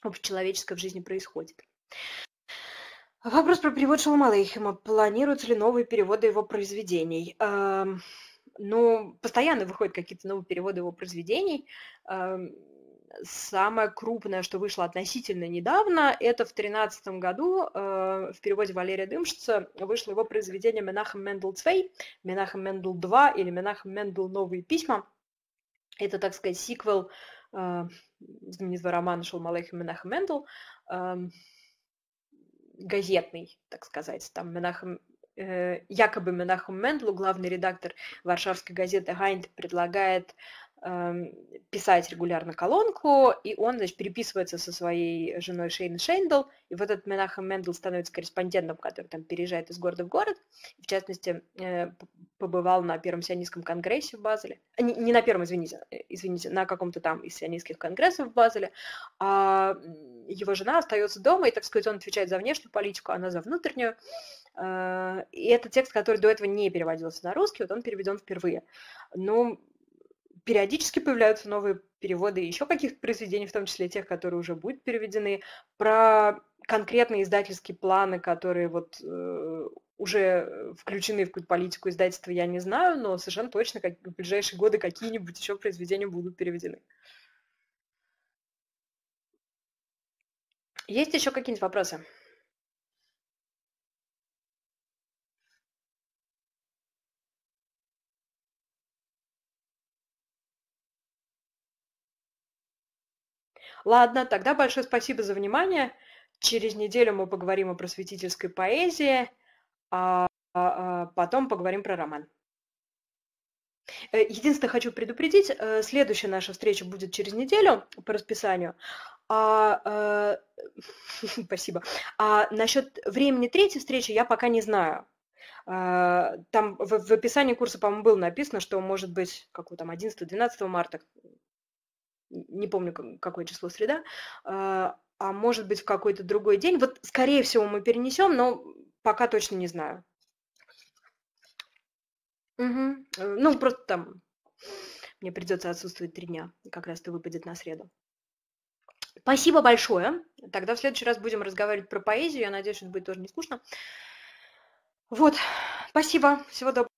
Speaker 1: общечеловеческое в жизни происходит. А вопрос про перевод Шалома Алейхима. Планируются ли новые переводы его произведений? Эм, ну, постоянно выходят какие-то новые переводы его произведений. Эм, самое крупное, что вышло относительно недавно, это в 2013 году э, в переводе Валерия Дымшица вышло его произведение «Менахем Мендел Цвей», «Менахем Мендел 2» или «Менахем Мендел Новые письма». Это, так сказать, сиквел э, знаменитого романа Шалмалейха Менахем Мендел. Эм, газетный, так сказать, там Менахем э, якобы Менахем Мендлу, главный редактор варшавской газеты Гайнд, предлагает Эм, писать регулярно колонку, и он, значит, переписывается со своей женой Шейн Шейндл, и вот этот Менахем Мендел становится корреспондентом, который там переезжает из города в город, в частности, э, побывал на первом сионистском конгрессе в Базеле, а, не, не на первом, извините, э, извините, на каком-то там из сионистских конгрессов в Базеле, а его жена остается дома, и, так сказать, он отвечает за внешнюю политику, а она за внутреннюю, э, и это текст, который до этого не переводился на русский, вот он переведен впервые. Ну, периодически появляются новые переводы еще каких-то произведений, в том числе тех, которые уже будут переведены, про конкретные издательские планы, которые вот э, уже включены в какую-то политику издательства, я не знаю, но совершенно точно как, в ближайшие годы какие-нибудь еще произведения будут переведены. Есть еще какие-нибудь вопросы? Ладно, тогда большое спасибо за внимание. Через неделю мы поговорим о просветительской поэзии, а, а, а потом поговорим про роман. Э, единственное, хочу предупредить, э, следующая наша встреча будет через неделю по расписанию. А, а, спасибо. А насчет времени третьей встречи я пока не знаю. А, там в, в описании курса, по-моему, было написано, что может быть, как там, 11-12 марта, не помню какое число среда, а, а может быть в какой-то другой день. Вот, скорее всего, мы перенесем, но пока точно не знаю. Угу. Ну, просто там мне придется отсутствовать три дня, как раз-то выпадет на среду. Спасибо большое. Тогда в следующий раз будем разговаривать про поэзию. Я надеюсь, это будет тоже не скучно. Вот, спасибо. Всего доброго.